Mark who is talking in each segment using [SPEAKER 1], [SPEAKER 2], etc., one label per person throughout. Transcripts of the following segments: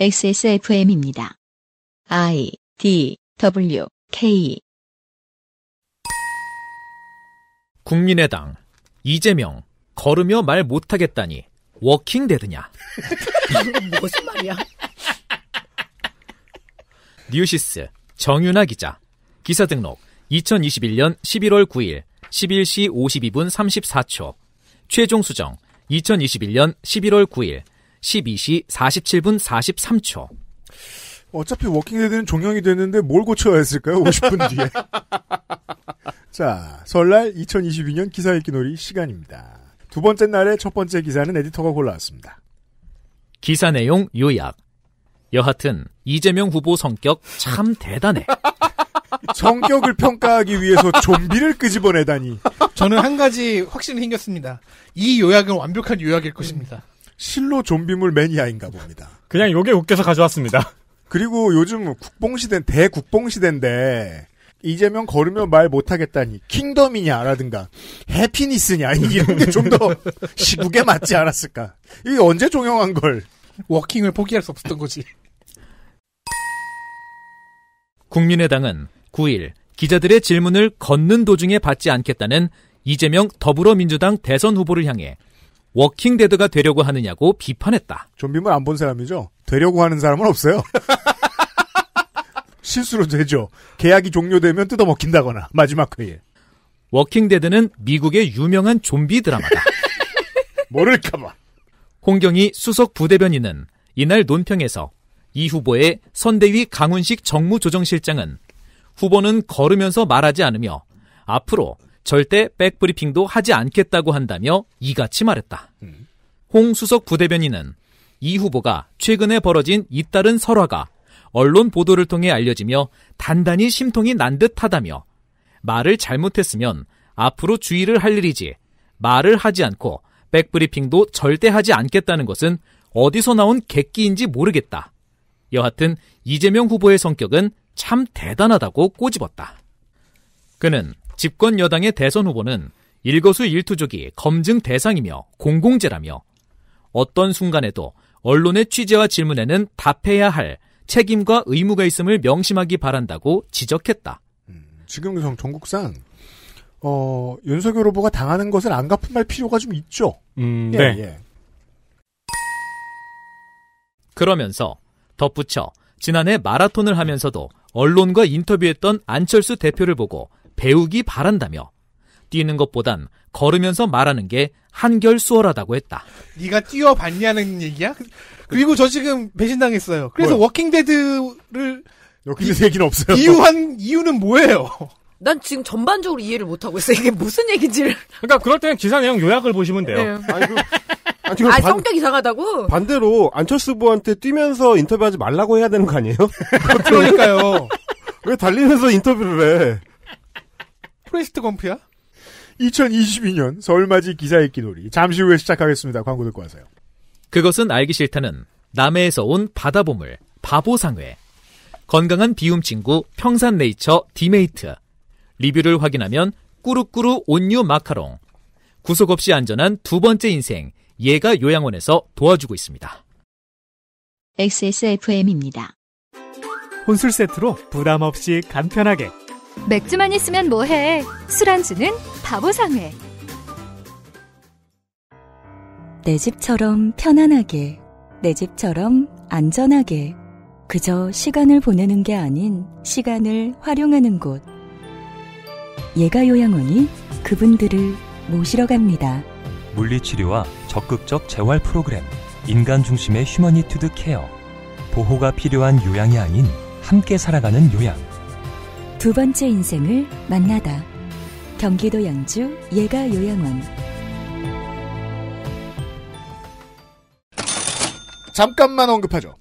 [SPEAKER 1] XSFM입니다. I
[SPEAKER 2] D W K
[SPEAKER 3] 국민의당 이재명 걸으며 말 못하겠다니 워킹 데드냐? 무슨 말이야? 뉴시스 정윤아 기자 기사 등록 2021년 11월 9일 11시 52분 34초 최종 수정 2021년 11월 9일 12시 47분 43초.
[SPEAKER 1] 어차피 워킹데드는 종영이 됐는데 뭘 고쳐야 했을까요? 50분 뒤에. 자, 설날 2022년 기사 읽기 놀이 시간입니다. 두 번째 날의 첫 번째 기사는 에디터가 골라왔습니다.
[SPEAKER 3] 기사 내용 요약. 여하튼 이재명 후보 성격 참 대단해.
[SPEAKER 4] 성격을 평가하기 위해서 좀비를 끄집어내다니. 저는 한 가지 확신이 생겼습니다. 이 요약은 완벽한 요약일 것입니다. 실로 좀비물 매니아인가 봅니다. 그냥 요게 웃겨서 가져왔습니다. 그리고 요즘 뭐 국뽕시대,
[SPEAKER 1] 대국뽕시대인데, 이재명 걸으면 말 못하겠다니, 킹덤이냐라든가, 해피니스냐, 이런 게 좀 더 시국에 맞지 않았을까. 이게 언제 종영한
[SPEAKER 3] 걸. 워킹을 포기할 수 없었던 거지. 국민의당은 9일 기자들의 질문을 걷는 도중에 받지 않겠다는 이재명 더불어민주당 대선 후보를 향해 워킹데드가 되려고 하느냐고 비판했다.
[SPEAKER 1] 좀비물 안 본 사람이죠? 되려고 하는 사람은 없어요.
[SPEAKER 3] 실수로 되죠. 계약이 종료되면 뜯어먹힌다거나 마지막 회에. 워킹데드는 미국의 유명한 좀비 드라마다. 모를까봐. 홍경희 수석 부대변인은 이날 논평에서 이 후보의 선대위 강훈식 정무조정실장은 후보는 걸으면서 말하지 않으며 앞으로 절대 백브리핑도 하지 않겠다고 한다며 이같이 말했다. 홍 수석 부대변인은 이 후보가 최근에 벌어진 잇따른 설화가 언론 보도를 통해 알려지며 단단히 심통이 난 듯하다며 말을 잘못했으면 앞으로 주의를 할 일이지 말을 하지 않고 백브리핑도 절대 하지 않겠다는 것은 어디서 나온 객기인지 모르겠다. 여하튼 이재명 후보의 성격은 참 대단하다고 꼬집었다. 그는 집권 여당의 대선 후보는 일거수 일투족이 검증 대상이며 공공재라며 어떤 순간에도 언론의 취재와 질문에는 답해야 할 책임과 의무가 있음을 명심하기 바란다고 지적했다.
[SPEAKER 1] 음, 지금 전국상 어, 윤석열 후보가 당하는 것을 안갚은말 필요가 좀 있죠.
[SPEAKER 3] 음, 예, 네. 예. 그러면서 덧붙여 지난해 마라톤을 하면서도 언론과 인터뷰했던 안철수 대표를 보고 배우기 바란다며 뛰는 것보단 걸으면서 말하는 게 한결 수월하다고 했다. 네가 뛰어봤냐는
[SPEAKER 4] 얘기야? 그리고 저 지금 배신당했어요. 그래서 뭐요?
[SPEAKER 2] 워킹데드를
[SPEAKER 3] 워킹데드
[SPEAKER 4] 얘기는 없어요. 이유한 이유는 뭐예요?
[SPEAKER 2] 난 지금 전반적으로 이해를 못하고 있어. 이게 무슨 얘기인지를.
[SPEAKER 5] 그러니까 그럴 때는 기사 내용 요약을 보시면 돼요.
[SPEAKER 2] 네. 아니, 그, 아니, 아니 반, 성격 이상하다고?
[SPEAKER 5] 반대로 안철수 부한테 뛰면서 인터뷰하지 말라고 해야 되는 거 아니에요? 그러니까요. 왜 달리면서 인터뷰를 해?
[SPEAKER 4] 포레스트 검프야?
[SPEAKER 3] 2022년
[SPEAKER 1] 서울맞이 기사읽기놀이 잠시 후에 시작하겠습니다. 광고 듣고 하세요.
[SPEAKER 3] 그것은 알기 싫다는 남해에서 온 바다보물 바보상회 건강한 비움 친구 평산네이처 디메이트 리뷰를 확인하면 꾸루꾸루 온유 마카롱 구속 없이 안전한 두 번째 인생 예가 요양원에서 도와주고 있습니다.
[SPEAKER 2] XSFM입니다. 혼술 세트로
[SPEAKER 6] 부담 없이 간편하게
[SPEAKER 3] 맥주만 있으면 뭐해? 술안주는 바보상회. 내 집처럼 편안하게,
[SPEAKER 2] 내 집처럼 안전하게, 그저 시간을 보내는 게 아닌 시간을 활용하는 곳. 예가 요양원이 그분들을 모시러 갑니다.
[SPEAKER 3] 물리치료와 적극적 재활 프로그램, 인간 중심의 휴머니투드 케어, 보호가 필요한 요양이 아닌 함께 살아가는 요양.
[SPEAKER 2] 두 번째 인생을 만나다. 경기도 양주 예가 요양원.
[SPEAKER 6] 잠깐만 언급하죠.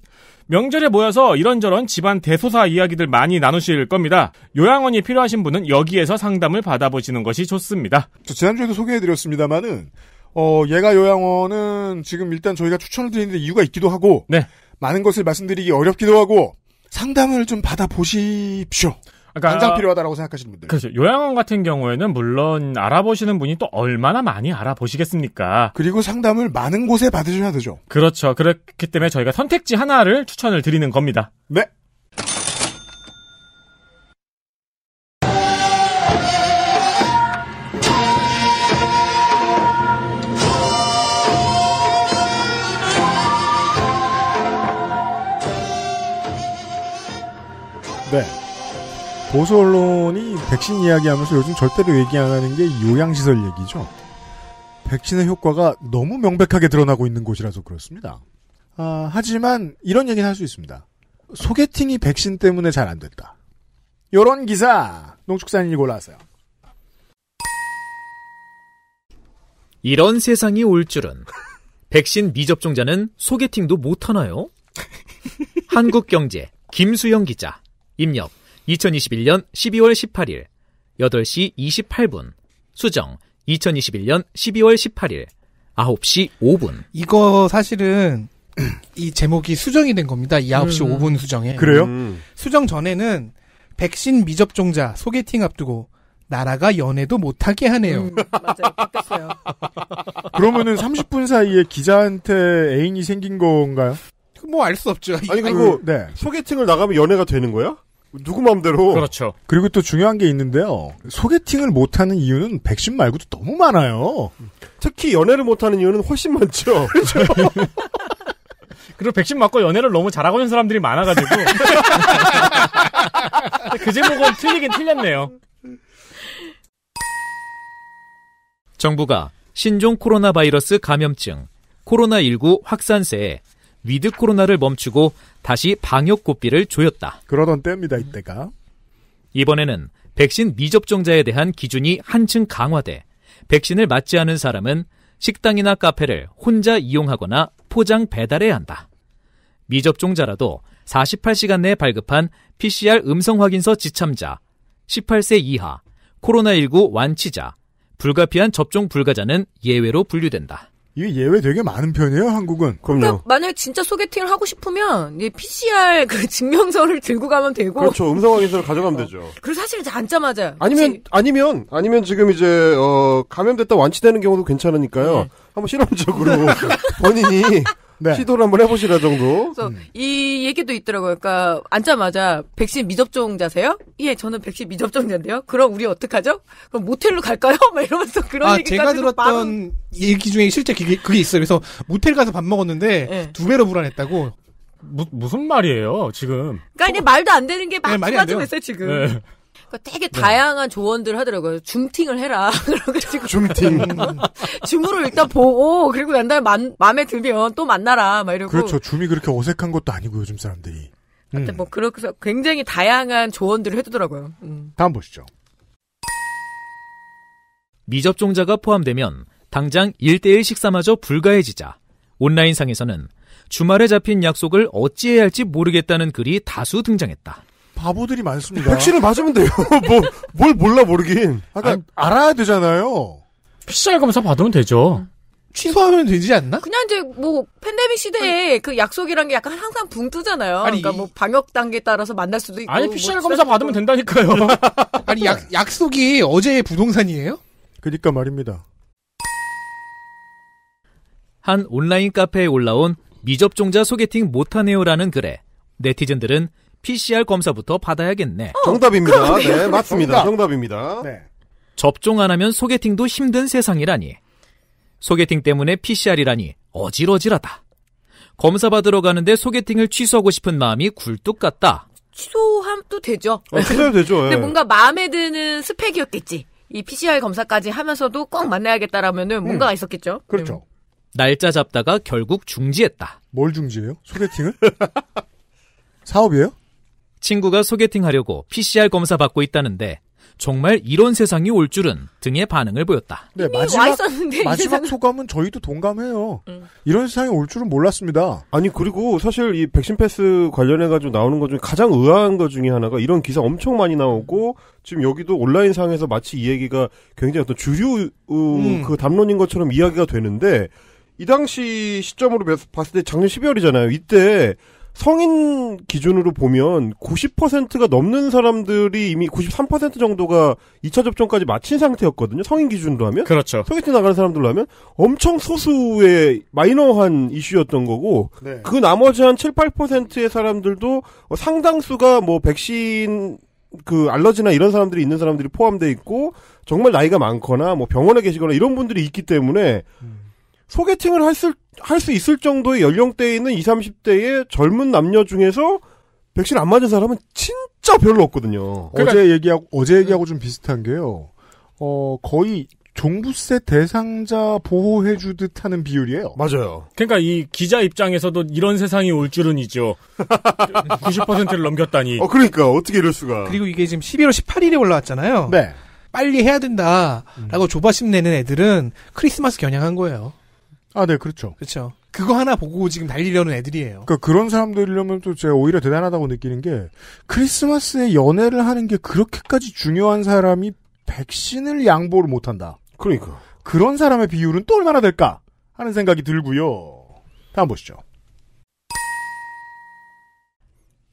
[SPEAKER 6] 명절에 모여서 이런저런 집안 대소사 이야기들 많이 나누실 겁니다. 요양원이 필요하신 분은 여기에서 상담을 받아보시는 것이 좋습니다.
[SPEAKER 1] 저 지난주에도 소개해드렸습니다만은 어, 얘가 요양원은 지금 일단 저희가 추천을 드리는데 이유가 있기도 하고 네. 많은 것을 말씀드리기 어렵기도 하고 상담을 좀 받아보십시오. 그러니까 당장 필요하다라고 생각하시는 분들.
[SPEAKER 6] 그렇죠. 요양원 같은 경우에는 물론 알아보시는 분이 또 얼마나 많이 알아보시겠습니까? 그리고 상담을 많은 곳에 받으셔야 되죠. 그렇죠. 그렇기 때문에 저희가 선택지 하나를 추천을 드리는 겁니다. 네.
[SPEAKER 1] 보수 언론이 백신 이야기하면서 요즘 절대로 얘기 안 하는 게 요양시설 얘기죠. 백신의 효과가 너무 명백하게 드러나고 있는 곳이라서 그렇습니다. 아, 하지만 이런 얘기는 할 수 있습니다. 소개팅이 백신 때문에 잘 안 됐다.
[SPEAKER 3] 요런 기사 농축산인이 골라왔어요. 이런 세상이 올 줄은 백신 미접종자는 소개팅도 못하나요? 한국경제 김수영 기자 입력 2021년 12월 18일 8시 28분 수정 2021년 12월 18일 9시 5분
[SPEAKER 4] 이거 사실은 이 제목이 수정이 된 겁니다. 이 9시 음. 5분 수정에. 그래요? 음. 수정 전에는 백신 미접종자 소개팅 앞두고 나라가 연애도 못하게 하네요. 음, 맞아요. 바뀌었요 그러면은 30분 사이에 기자한테 애인이 생긴
[SPEAKER 1] 건가요?
[SPEAKER 4] 뭐 알 수 없죠. 아니 그리고 그 네. 소개팅을
[SPEAKER 5] 나가면 연애가 되는 거야? 누구 마음대로. 그렇죠.
[SPEAKER 1] 그리고 또 중요한 게 있는데요. 소개팅을 못하는 이유는 백신 말고도
[SPEAKER 5] 너무 많아요. 특히 연애를 못하는 이유는 훨씬 많죠. 그렇죠.
[SPEAKER 6] 그리고 백신 맞고 연애를 너무 잘하고 있는 사람들이 많아가지고. 그 제목은 틀리긴 틀렸네요.
[SPEAKER 3] 정부가 신종 코로나 바이러스 감염증, 코로나19 확산세에 위드 코로나를 멈추고 다시 방역 고삐를 조였다. 그러던 때입니다, 이때가. 이번에는 백신 미접종자에 대한 기준이 한층 강화돼 백신을 맞지 않은 사람은 식당이나 카페를 혼자 이용하거나 포장 배달해야 한다. 미접종자라도 48시간 내에 발급한 PCR 음성 확인서 지참자, 18세 이하, 코로나19 완치자, 불가피한 접종 불가자는 예외로 분류된다.
[SPEAKER 1] 이게 예외 되게 많은 편이에요, 한국은. 그러니까 그럼요. 그러니까
[SPEAKER 2] 만약에 진짜 소개팅을 하고 싶으면 PCR 그 증명서를 들고 가면 되고. 그렇죠. 음성
[SPEAKER 5] 확인서를 가져가면 되죠. 어,
[SPEAKER 2] 그리고 사실 이제 앉자마자.
[SPEAKER 5] 아니면 그치? 아니면 아니면 지금 이제 어 감염됐다 완치되는 경우도 괜찮으니까요. 네.
[SPEAKER 2] 한번 실험적으로
[SPEAKER 5] 본인이 네. 시도를 한번 해보시라 정도. 그래서 음.
[SPEAKER 2] 이 얘기도 있더라고요. 그러니까 앉자마자 백신 미접종자세요? 예, 저는 백신 미접종자인데요. 그럼 우리 어떡하죠? 그럼 모텔로 갈까요? 막 이러면서 그런 아, 제가 들었던
[SPEAKER 4] 막... 얘기 중에 실제 그게, 그게 있어요. 그래서 모텔 가서 밥 먹었는데 네. 두 배로 불안했다고. 무, 무슨 말이에요, 지금?
[SPEAKER 2] 그러니까 어, 말도 안 되는 게 맞지 네, 맞지 됐어요, 지금. 네. 그러니까 되게 네. 다양한 조언들 하더라고요. 줌팅을 해라. 그래가지고 중팅. 줌으로 일단 보고 그리고 난 다음에 맘, 마음에 들면 또 만나라. 막 이러고. 그렇죠.
[SPEAKER 1] 줌이 그렇게 어색한 것도 아니고 요즘 사람들이. 하여튼
[SPEAKER 2] 아, 음. 뭐 그렇게 서 굉장히 다양한 조언들을 해두더라고요. 음.
[SPEAKER 3] 다음 보시죠. 미접종자가 포함되면 당장 1대1 식사마저 불가해지자 온라인상에서는 주말에 잡힌 약속을 어찌해야 할지 모르겠다는 글이 다수 등장했다. 바보들이
[SPEAKER 1] 많습니다. 백신을 맞으면 돼요. 뭐, 뭘 몰라 모르긴.
[SPEAKER 2] 아까
[SPEAKER 3] 알아야 되잖아요.
[SPEAKER 6] PCR 검사 받으면 되죠. 취소하면 되지 않나?
[SPEAKER 2] 그냥 이제 뭐 팬데믹 시대에 그 약속이란 게 약간 항상 붕 뜨잖아요. 아니, 그러니까 뭐 방역 단계에 따라서 만날 수도 있고. 아니 뭐 PCR 뭐 검사
[SPEAKER 4] 받으면 된다니까요. 아니 약, 약속이 어제의 부동산이에요? 그니까
[SPEAKER 3] 말입니다. 한 온라인 카페에 올라온 미접종자 소개팅 못하네요라는 글에 네티즌들은 PCR 검사부터 받아야겠네. 어, 정답입니다. 네, 네, 맞습니다. 정답. 입니다 네. 접종 안 하면 소개팅도 힘든 세상이라니. 소개팅 때문에 PCR이라니 어질어질하다. 검사 받으러 가는데 소개팅을 취소하고 싶은 마음이 굴뚝 같다.
[SPEAKER 2] 취소함도 되죠. 어, 취소해도 되죠. 근데 예. 뭔가 마음에 드는 스펙이었겠지. 이 PCR 검사까지 하면서도 꼭 만나야겠다라면은 뭔가가 음. 있었겠죠. 그렇죠. 네.
[SPEAKER 3] 날짜 잡다가 결국 중지했다. 뭘 중지해요? 소개팅을? 사업이에요? 친구가 소개팅하려고 PCR 검사 받고 있다는데 정말 이런 세상이 올 줄은 등의 반응을 보였다. 네, 마지막,
[SPEAKER 1] 있었는데, 마지막
[SPEAKER 5] 소감은 저희도 동감해요. 응. 음. 이런 세상이 올 줄은 몰랐습니다. 아니, 그리고 사실 이 백신 패스 관련해가지고 나오는 것 중에 가장 의아한 것 중에 하나가 이런 기사 엄청 많이 나오고 지금 여기도 온라인상에서 마치 이 얘기가 굉장히 어떤 주류, 어, 음. 그 담론인 것처럼 이야기가 되는데 이 당시 시점으로 봤을 때 작년 12월이잖아요. 이때 성인 기준으로 보면 90%가 넘는 사람들이 이미 93% 정도가 2차 접종까지 마친 상태였거든요. 성인 기준으로 하면. 그렇죠. 소개팅 나가는 사람들로 하면 엄청 소수의 마이너한 이슈였던 거고 네. 그 나머지 한 7, 8%의 사람들도 상당수가 뭐 백신 그 알러지나 이런 사람들이 있는 사람들이 포함돼 있고 정말 나이가 많거나 뭐 병원에 계시거나 이런 분들이 있기 때문에 음. 소개팅을 했을 할수 있을 정도의 연령대에 있는 20, 30대의 젊은 남녀 중에서 백신 안 맞은 사람은 진짜 별로 없거든요. 그러니까... 어제 얘기하고 어제 얘기하고 좀 비슷한 게요. 어 거의
[SPEAKER 1] 종부세 대상자 보호해주듯 하는 비율이에요. 맞아요.
[SPEAKER 6] 그러니까 이 기자 입장에서도 이런 세상이 올 줄은 있죠. 90%를 넘겼다니. 어, 그러니까 어떻게 이럴 수가. 그리고
[SPEAKER 4] 이게 지금 11월 18일에 올라왔잖아요. 네. 빨리 해야 된다라고 음. 조바심 내는 애들은 크리스마스 겨냥한 거예요. 아, 네, 그렇죠. 그렇죠. 그거 하나 보고 지금 달리려는 애들이에요.
[SPEAKER 1] 그러니까 그런 사람들이려면 또 제가 오히려 대단하다고 느끼는 게 크리스마스에 연애를 하는 게 그렇게까지 중요한 사람이 백신을 양보를 못한다. 그러니까. 그런 사람의 비율은 또 얼마나 될까 하는 생각이 들고요. 다음 보시죠.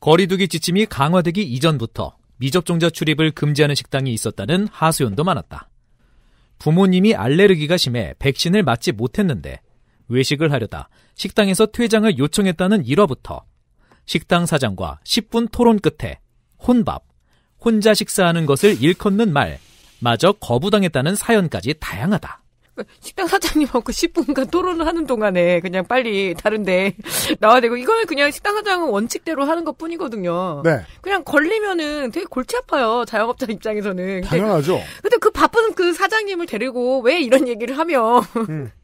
[SPEAKER 3] 거리두기 지침이 강화되기 이전부터 미접종자 출입을 금지하는 식당이 있었다는 하소연도 많았다. 부모님이 알레르기가 심해 백신을 맞지 못했는데 외식을 하려다 식당에서 퇴장을 요청했다는 일화부터 식당 사장과 10분 토론 끝에 혼밥, 혼자 식사하는 것을 일컫는 말, 마저 거부당했다는 사연까지 다양하다.
[SPEAKER 2] 그 식당 사장님하고 10분간 토론을 하는 동안에 그냥 빨리 다른데 나와야 되고 이거는 그냥 식당 사장은 원칙대로 하는 것 뿐이거든요. 네. 그냥 걸리면은 되게 골치 아파요. 자영업자 입장에서는. 당연하죠. 근데, 근데 그 바쁜 그 사장님을 데리고 왜 이런 얘기를 하며 음.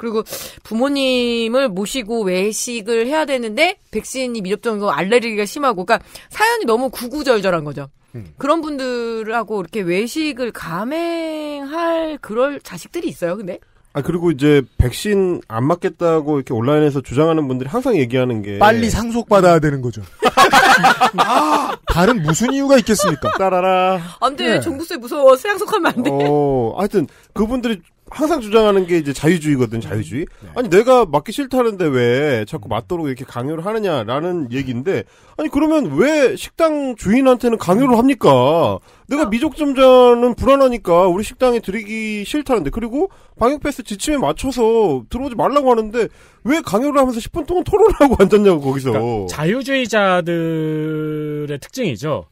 [SPEAKER 2] 그리고 부모님을 모시고 외식을 해야 되는데 백신이 미접종이고 알레르기가 심하고 그러니까 사연이 너무 구구절절한 거죠. 음. 그런 분들하고 이렇게 외식을 감행할 그럴 자식들이 있어요. 근데
[SPEAKER 5] 아 그리고 이제 백신 안 맞겠다고 이렇게 온라인에서 주장하는 분들이 항상 얘기하는 게 빨리 상속 받아야 되는 거죠. 아, 다른 무슨 이유가 있겠습니까? 따라라. 안돼 네.
[SPEAKER 2] 종부세 무서워. 세양속하면 안
[SPEAKER 5] 돼. 어, 하여튼 그분들이 항상 주장하는 게 이제 자유주의거든, 자유주의. 네. 네. 아니, 내가 맞기 싫다는데 왜 자꾸 음. 맞도록 이렇게 강요를 하느냐라는 얘기인데, 아니, 그러면 왜 식당 주인한테는 강요를 합니까? 내가 아. 미적점자는 불안하니까 우리 식당에 들이기 싫다는데, 그리고 방역패스 지침에 맞춰서 들어오지 말라고 하는데, 왜 강요를 하면서 10분 동안 토론하고 을 앉았냐고, 거기서. 그러니까
[SPEAKER 6] 자유주의자들의 특징이죠.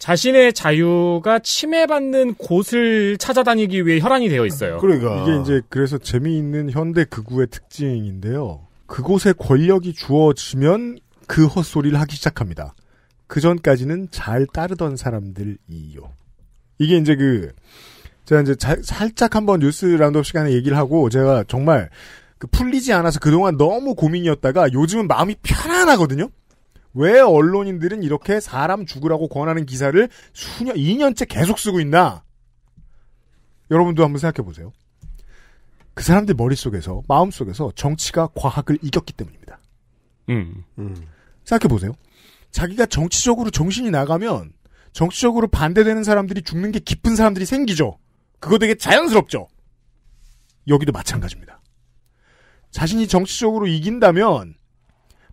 [SPEAKER 6] 자신의 자유가 침해받는 곳을 찾아다니기 위해 혈안이 되어 있어요. 그러니까 이게
[SPEAKER 1] 이제 그래서 재미있는 현대 극우의 특징인데요. 그곳에 권력이 주어지면 그 헛소리를 하기 시작합니다. 그 전까지는 잘 따르던 사람들이요. 이게 이제 그 제가 이제 자, 살짝 한번 뉴스 라운드업 시간에 얘기를 하고 제가 정말 그 풀리지 않아서 그동안 너무 고민이었다가 요즘은 마음이 편안하거든요. 왜 언론인들은 이렇게 사람 죽으라고 권하는 기사를 수년 2년째 계속 쓰고 있나? 여러분도 한번 생각해 보세요. 그 사람들 머릿속에서 마음속에서 정치가 과학을 이겼기 때문입니다. 음. 음. 생각해 보세요. 자기가 정치적으로 정신이 나가면 정치적으로 반대되는 사람들이 죽는 게 깊은 사람들이 생기죠. 그거 되게 자연스럽죠. 여기도 마찬가지입니다. 자신이 정치적으로 이긴다면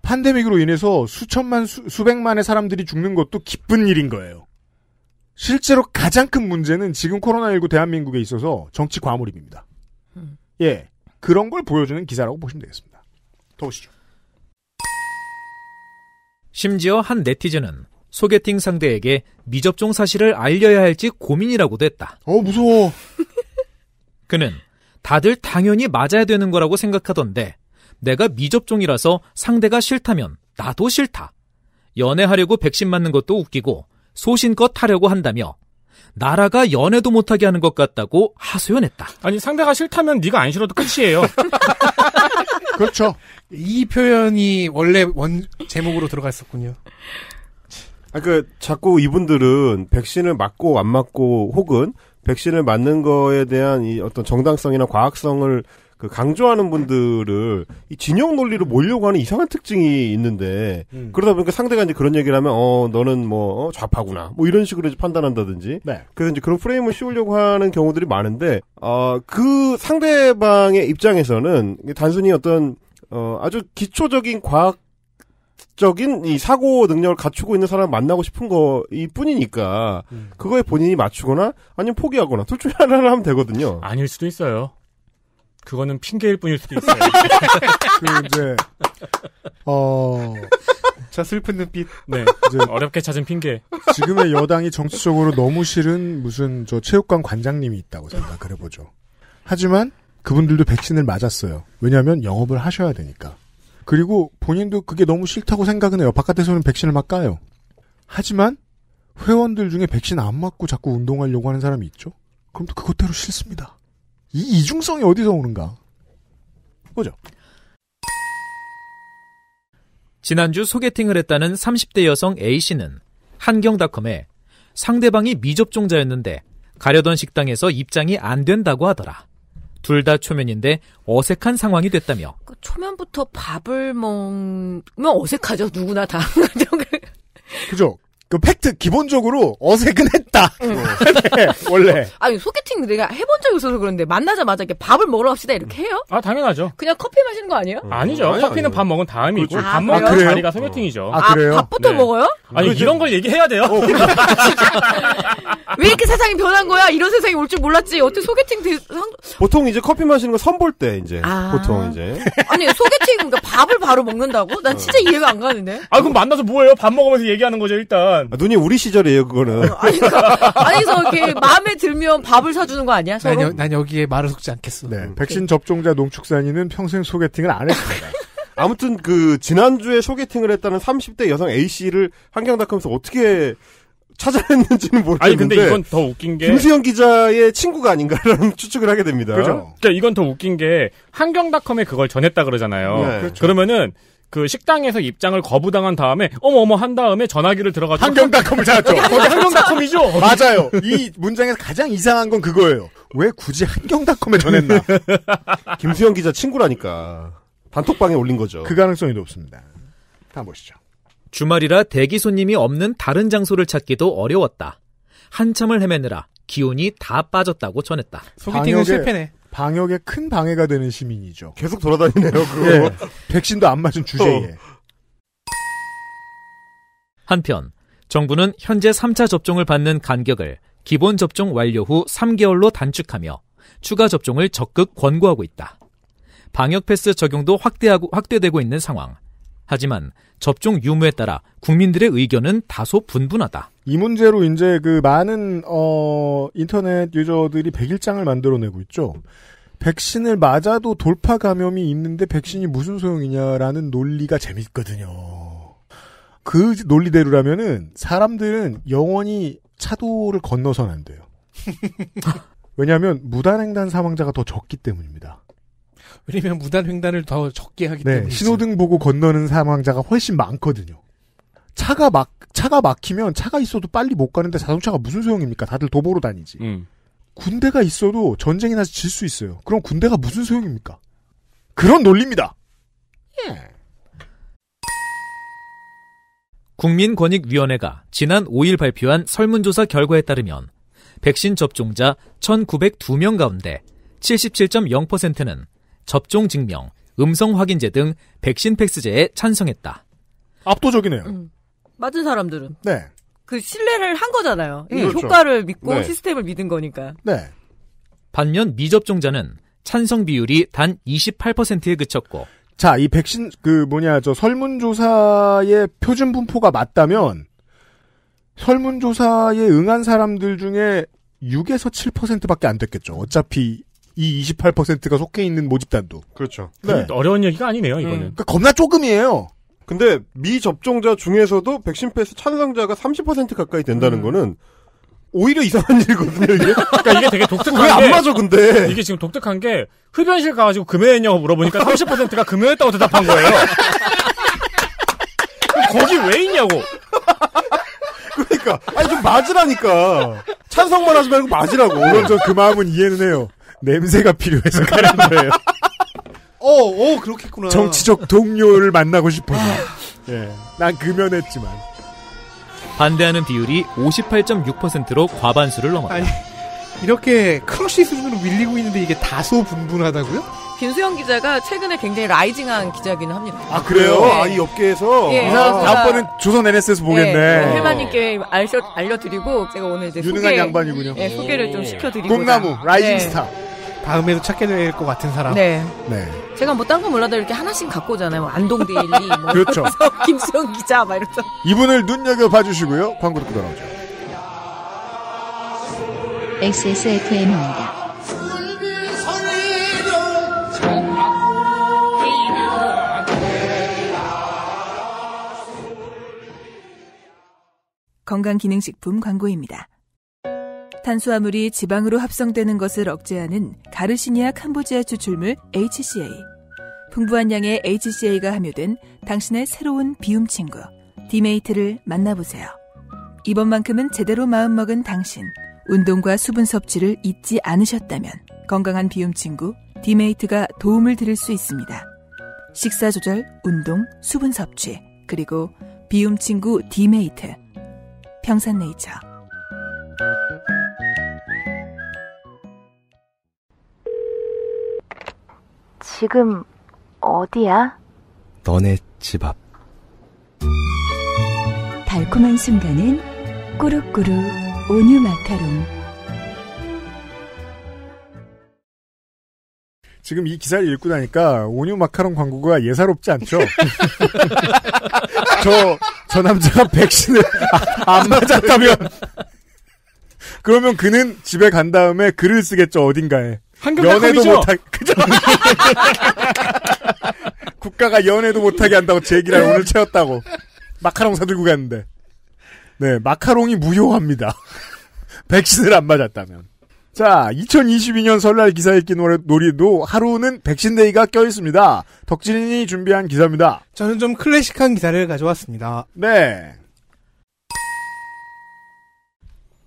[SPEAKER 1] 판데믹으로 인해서 수천만 수, 수백만의 사람들이 죽는 것도 기쁜 일인 거예요. 실제로 가장 큰 문제는 지금 코로나19 대한민국에 있어서 정치
[SPEAKER 3] 과몰입입니다. 음. 예. 그런 걸 보여주는 기사라고 보시면 되겠습니다. 더 보시죠. 심지어 한 네티즌은 소개팅 상대에게 미접종 사실을 알려야 할지 고민이라고도 했다. 어, 무서워. 그는 다들 당연히 맞아야 되는 거라고 생각하던데 내가 미접종이라서 상대가 싫다면 나도 싫다. 연애하려고 백신 맞는 것도 웃기고 소신껏 하려고 한다며 나라가 연애도 못하게 하는 것 같다고 하소연했다. 아니 상대가 싫다면 네가 안 싫어도 끝이에요. 그렇죠. 이
[SPEAKER 4] 표현이 원래 원 제목으로 들어갔었군요. 아, 그, 자꾸
[SPEAKER 5] 이분들은 백신을 맞고 안 맞고 혹은 백신을 맞는 거에 대한 이 어떤 정당성이나 과학성을 그 강조하는 분들을 이 진영 논리로 몰려고 하는 이상한 특징이 있는데 음. 그러다 보니까 상대가 이제 그런 얘기를 하면 어 너는 뭐 어, 좌파구나 뭐 이런 식으로 이제 판단한다든지 네. 그래서 이제 그런 프레임을 씌우려고 하는 경우들이 많은데 어그 상대방의 입장에서는 단순히 어떤 어 아주 기초적인 과학 적인 이 사고 능력을 갖추고 있는 사람 만나고 싶은 거이 뿐이니까 음. 그거에 본인이 맞추거나 아니면 포기하거나 둘 중에 하나를 하면 되거든요. 아닐 수도 있어요. 그거는 핑계일 뿐일 수도 있어요.
[SPEAKER 1] 그 이제 네. 어. 자 슬픈 눈빛.
[SPEAKER 6] 네. 이제 어렵게 찾은 핑계. 지금의 여당이
[SPEAKER 1] 정치적으로 너무 싫은 무슨 저 체육관 관장님이 있다고 생각을 해보죠. 하지만 그분들도 백신을 맞았어요. 왜냐하면 영업을 하셔야 되니까. 그리고 본인도 그게 너무 싫다고 생각은 해요. 바깥에서는 백신을 막 까요. 하지만 회원들 중에 백신 안 맞고 자꾸 운동하려고 하는 사람이 있죠. 그럼 또 그것대로 싫습니다.
[SPEAKER 3] 이 이중성이 어디서 오는가? 보죠. 지난주 소개팅을 했다는 30대 여성 A씨는 한경닷컴에 상대방이 미접종자였는데 가려던 식당에서 입장이 안 된다고 하더라. 둘 다 초면인데 어색한 상황이 됐다며. 그
[SPEAKER 2] 초면부터 밥을 먹으면 어색하죠. 누구나 다.
[SPEAKER 3] 그죠? 그 팩트
[SPEAKER 1] 기본적으로 어색은 했다. 응. 네. 네, 원래.
[SPEAKER 2] 아니 소개팅 내가 해본 적이 없어서 그런데 만나자마자 이렇게 밥을 먹으러 갑시다 이렇게 해요?
[SPEAKER 6] 아 당연하죠.
[SPEAKER 2] 그냥 커피 마시는 거 아니에요? 음, 아니죠. 아니, 커피는 아니,
[SPEAKER 6] 밥 먹은 다음이고 그렇죠. 밥 아, 먹은 그래요? 자리가 소개팅이죠. 어. 아, 그래요? 아, 밥부터 네. 먹어요? 아니 그렇 이런 걸 얘기해야 돼요. 어,
[SPEAKER 2] 왜 이렇게 세상이 변한 거야? 이런 세상이 올 줄 몰랐지. 어떻게 소개팅 대...
[SPEAKER 5] 보통 이제 커피 마시는 거 선볼 때 이제 아... 보통 이제
[SPEAKER 2] 아니 소개팅 그러니까 밥을 바로 먹는다고? 난 진짜 어. 이해가 안 가는데.
[SPEAKER 5] 아 그럼 만나서 뭐해요밥 먹으면서 얘기하는 거죠 일단. 잠깐 아, 눈이 그러니까 우리 시절이에요, 그거는. 어, 아니,
[SPEAKER 2] 그러니까 아니서 이렇게 마음에 들면 밥을 사주는 거 아니야? 서로? 난, 여,
[SPEAKER 1] 난 여기에 말을 속지 않겠어. 네. 음. 백신 접종자 농축산인은 평생 소개팅을 안 했습니다.
[SPEAKER 5] 아무튼 그 지난주에 소개팅을 했다는 30대 여성 A씨를 한경닷컴에서 어떻게 찾아냈는지는 모르겠는데 아니 근데 이건 더 웃긴 게 김수영 기자의 친구가 아닌가라는 추측을 하게 됩니다. 그죠?
[SPEAKER 6] 그러니까 이건 더 웃긴 게 한경닷컴에 그걸 전했다 그러잖아요. 네. 그렇죠. 그러면은 그 식당에서 입장을 거부당한 다음에 어머어머 한 다음에 전화기를 들어가지고 한경닷컴을 찾았죠. 한경닷컴이죠.
[SPEAKER 1] 그러니까 맞아요. 이 문장에서 가장 이상한 건 그거예요. 왜 굳이 한경닷컴에
[SPEAKER 5] 전했나? 김수영 기자 친구라니까 단톡방에 올린 거죠. 그 가능성이 높습니다. 다음 보시죠.
[SPEAKER 3] 주말이라 대기 손님이 없는 다른 장소를 찾기도 어려웠다. 한참을 헤매느라 기운이 다 빠졌다고 전했다. 소개팅은 실패네.
[SPEAKER 1] 방역에 큰 방해가 되는 시민이죠. 계속 돌아다니네요. 그거. 예. 백신도
[SPEAKER 3] 안 맞은 주제에. 어. 한편 정부는 현재 3차 접종을 받는 간격을 기본 접종 완료 후 3개월로 단축하며 추가 접종을 적극 권고하고 있다. 방역 패스 적용도 확대하고 확대되고 있는 상황. 하지만 접종 유무에 따라 국민들의 의견은 다소 분분하다. 이
[SPEAKER 1] 문제로 이제 그 많은 어 인터넷 유저들이 백일장을 만들어내고 있죠. 백신을 맞아도 돌파 감염이 있는데 백신이 무슨 소용이냐라는 논리가 재밌거든요. 그 논리대로라면은 사람들은 영원히 차도를 건너선 안 돼요. 왜냐하면 무단횡단 사망자가 더 적기 때문입니다.
[SPEAKER 4] 왜냐면 무단횡단을 더 적게 하기 네, 때문에
[SPEAKER 1] 신호등 보고 건너는 사망자가 훨씬 많거든요. 차가 막 차가 막히면 차가 있어도 빨리 못 가는데 자동차가 무슨 소용입니까? 다들 도보로 다니지. 음. 군대가 있어도 전쟁이 나서 질수
[SPEAKER 3] 있어요. 그럼 군대가 무슨 소용입니까? 그런 논리입니다. 예. 국민권익위원회가 지난 5일 발표한 설문조사 결과에 따르면 백신 접종자 1,902명 가운데 77.0%는 접종 증명, 음성 확인제 등 백신 팩스제에 찬성했다. 압도적이네요. 음.
[SPEAKER 2] 맞은 사람들은. 네. 그 신뢰를 한 거잖아요. 음, 그렇죠. 효과를 믿고 네. 시스템을 믿은 거니까.
[SPEAKER 3] 네. 반면 미접종자는 찬성 비율이 단 28%에 그쳤고.
[SPEAKER 1] 자, 이 백신 그 뭐냐 저 설문조사의 표준 분포가 맞다면 설문조사에 응한 사람들 중에 6에서 7%밖에 안 됐겠죠. 어차피
[SPEAKER 5] 이 28%가 속해 있는 모집단도. 그렇죠. 네. 어려운 얘기가 아니네요, 이거는. 음. 그러니까 겁나 조금이에요. 근데 미접종자 중에서도 백신 패스 찬성자가 30% 가까이 된다는 음. 거는 오히려 이상한 일이거든요, 이게. 그러니까 이게 되게 독특한 게. 안 맞아, 근데? 이게
[SPEAKER 6] 지금 독특한 게, 흡연실 가가지고
[SPEAKER 5] 금연했냐고 물어보니까 30%가
[SPEAKER 6] 금연했다고 대답한 거예요.
[SPEAKER 1] 거기 왜 있냐고. 그러니까. 아니, 좀 맞으라니까. 찬성만 하지 말고 맞으라고. 물론 저 그 마음은 이해는 해요. 냄새가 필요해서 가는 거예요.
[SPEAKER 5] 어, 어, 그렇겠구나.
[SPEAKER 1] 정치적 동료를 만나고 싶어서. 아. 예. 난 금연했지만.
[SPEAKER 3] 반대하는 비율이 58.6%로 과반수를 넘었다. 아니, 이렇게 크러쉬 수준으로 밀리고 있는데 이게 다소 분분하다고요?
[SPEAKER 2] 김수영 기자가 최근에 굉장히 라이징한 기자이긴 합니다. 아 그래요?
[SPEAKER 1] 네. 아이 업계에서 예, 아, 다음번은 조선 NS에서 보겠네. 네,
[SPEAKER 2] 해마님께 알려 알려드리고 제가 오늘 이제 유능한 소개, 양반이군요. 예, 소개를 좀 시켜드리고 꿈나무 라이징 네. 스타.
[SPEAKER 4] 다음에도 찾게 될 것 같은 사람. 네. 네.
[SPEAKER 2] 제가 뭐 딴 거 몰라도 이렇게 하나씩 갖고 오잖아요. 뭐 안동데일리, 뭐 그렇죠. 김수영 기자 막이러면
[SPEAKER 1] 이분을 눈여겨 봐주시고요. 광고 듣고 돌아오죠.
[SPEAKER 2] XSFM입니다. 건강기능식품 광고입니다. 탄수화물이 지방으로 합성되는 것을 억제하는 가르시니아 캄보지아 추출물 HCA. 풍부한 양의 HCA가 함유된 당신의 새로운 비움 친구, 디메이트를 만나보세요. 이번만큼은 제대로 마음먹은 당신, 운동과 수분 섭취를 잊지 않으셨다면 건강한 비움 친구, 디메이트가 도움을 드릴 수 있습니다. 식사 조절, 운동, 수분 섭취, 그리고 비움 친구 디메이트. 평산네이처. 지금 어디야?
[SPEAKER 4] 너네 집 앞.
[SPEAKER 2] 달콤한 순간은 꾸룩꾸룩 온유 마카롱.
[SPEAKER 1] 지금 이 기사를 읽고 나니까 온유 마카롱 광고가 예사롭지 않죠? 저, 저 남자가 백신을 안 맞았다면. 그러면 그는 집에 간 다음에 글을 쓰겠죠, 어딘가에. 연애도 못할 그죠? 국가가 연애도 못하게 한다고 제 얘기를 오늘 채웠다고 마카롱 사들고 갔는데 네 마카롱이 무효합니다. 백신을 안 맞았다면. 자, 2022년 설날 기사 읽기 놀이도 하루는 백신데이가 껴있습니다. 덕진이 준비한 기사입니다. 저는
[SPEAKER 4] 좀 클래식한 기사를 가져왔습니다.
[SPEAKER 3] 네.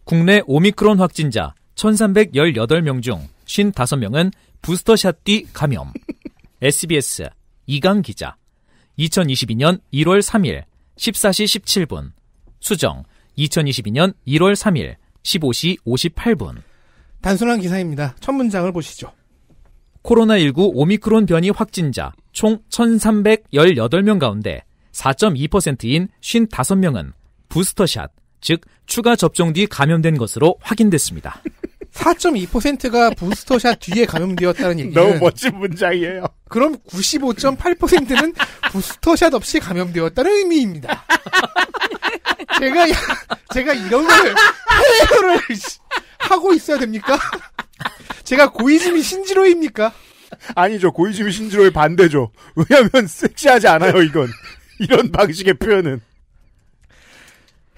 [SPEAKER 3] 국내 오미크론 확진자 1318명 중 55명은 부스터샷 뒤 감염. SBS 이강 기자. 2022년 1월 3일 14시 17분. 수정 2022년 1월 3일 15시 58분. 단순한 기사입니다. 첫 문장을 보시죠. 코로나19 오미크론 변이 확진자 총 1,318명 가운데 4.2%인 55명은 부스터샷, 즉 추가 접종 뒤 감염된 것으로 확인됐습니다. 4.2%가
[SPEAKER 4] 부스터샷 뒤에 감염되었다는 얘기 너무 멋진 문장이에요. 그럼 95.8%는 부스터샷 없이 감염되었다는 의미입니다. 제가 제가 이런 걸 해외를 하고 있어야 됩니까? 제가 고이즈미
[SPEAKER 1] 신지로입니까? 아니죠. 고이즈미 신지로의 반대죠. 왜냐하 섹시하지 않아요. 이건
[SPEAKER 4] 이런 방식의 표현은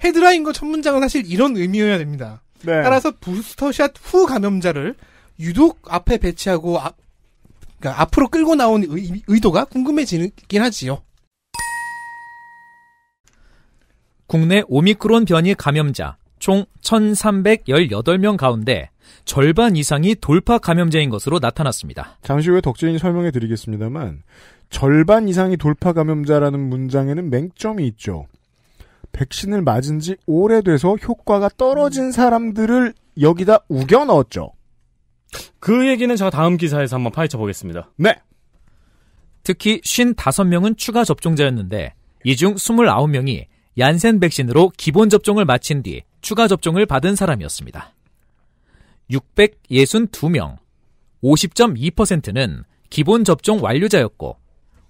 [SPEAKER 4] 헤드라인과 첫 문장은 사실 이런 의미여야 됩니다. 네. 따라서 부스터샷 후 감염자를 유독 앞에
[SPEAKER 3] 배치하고 아, 그러니까 앞으로 끌고 나온 의, 의도가 궁금해지긴 하지요. 국내 오미크론 변이 감염자 총 1,318명 가운데 절반 이상이 돌파 감염자인 것으로 나타났습니다.
[SPEAKER 1] 잠시 후에 덕진이 설명해 드리겠습니다만 절반 이상이 돌파 감염자라는 문장에는 맹점이 있죠. 백신을 맞은 지 오래돼서 효과가 떨어진 사람들을 여기다 우겨 넣었죠. 그 얘기는 제가
[SPEAKER 6] 다음
[SPEAKER 3] 기사에서 한번 파헤쳐 보겠습니다. 네. 특히 55명은 추가 접종자였는데 이 중 29명이 얀센 백신으로 기본 접종을 마친 뒤 추가 접종을 받은 사람이었습니다. 662명, 50.2%는 기본 접종 완료자였고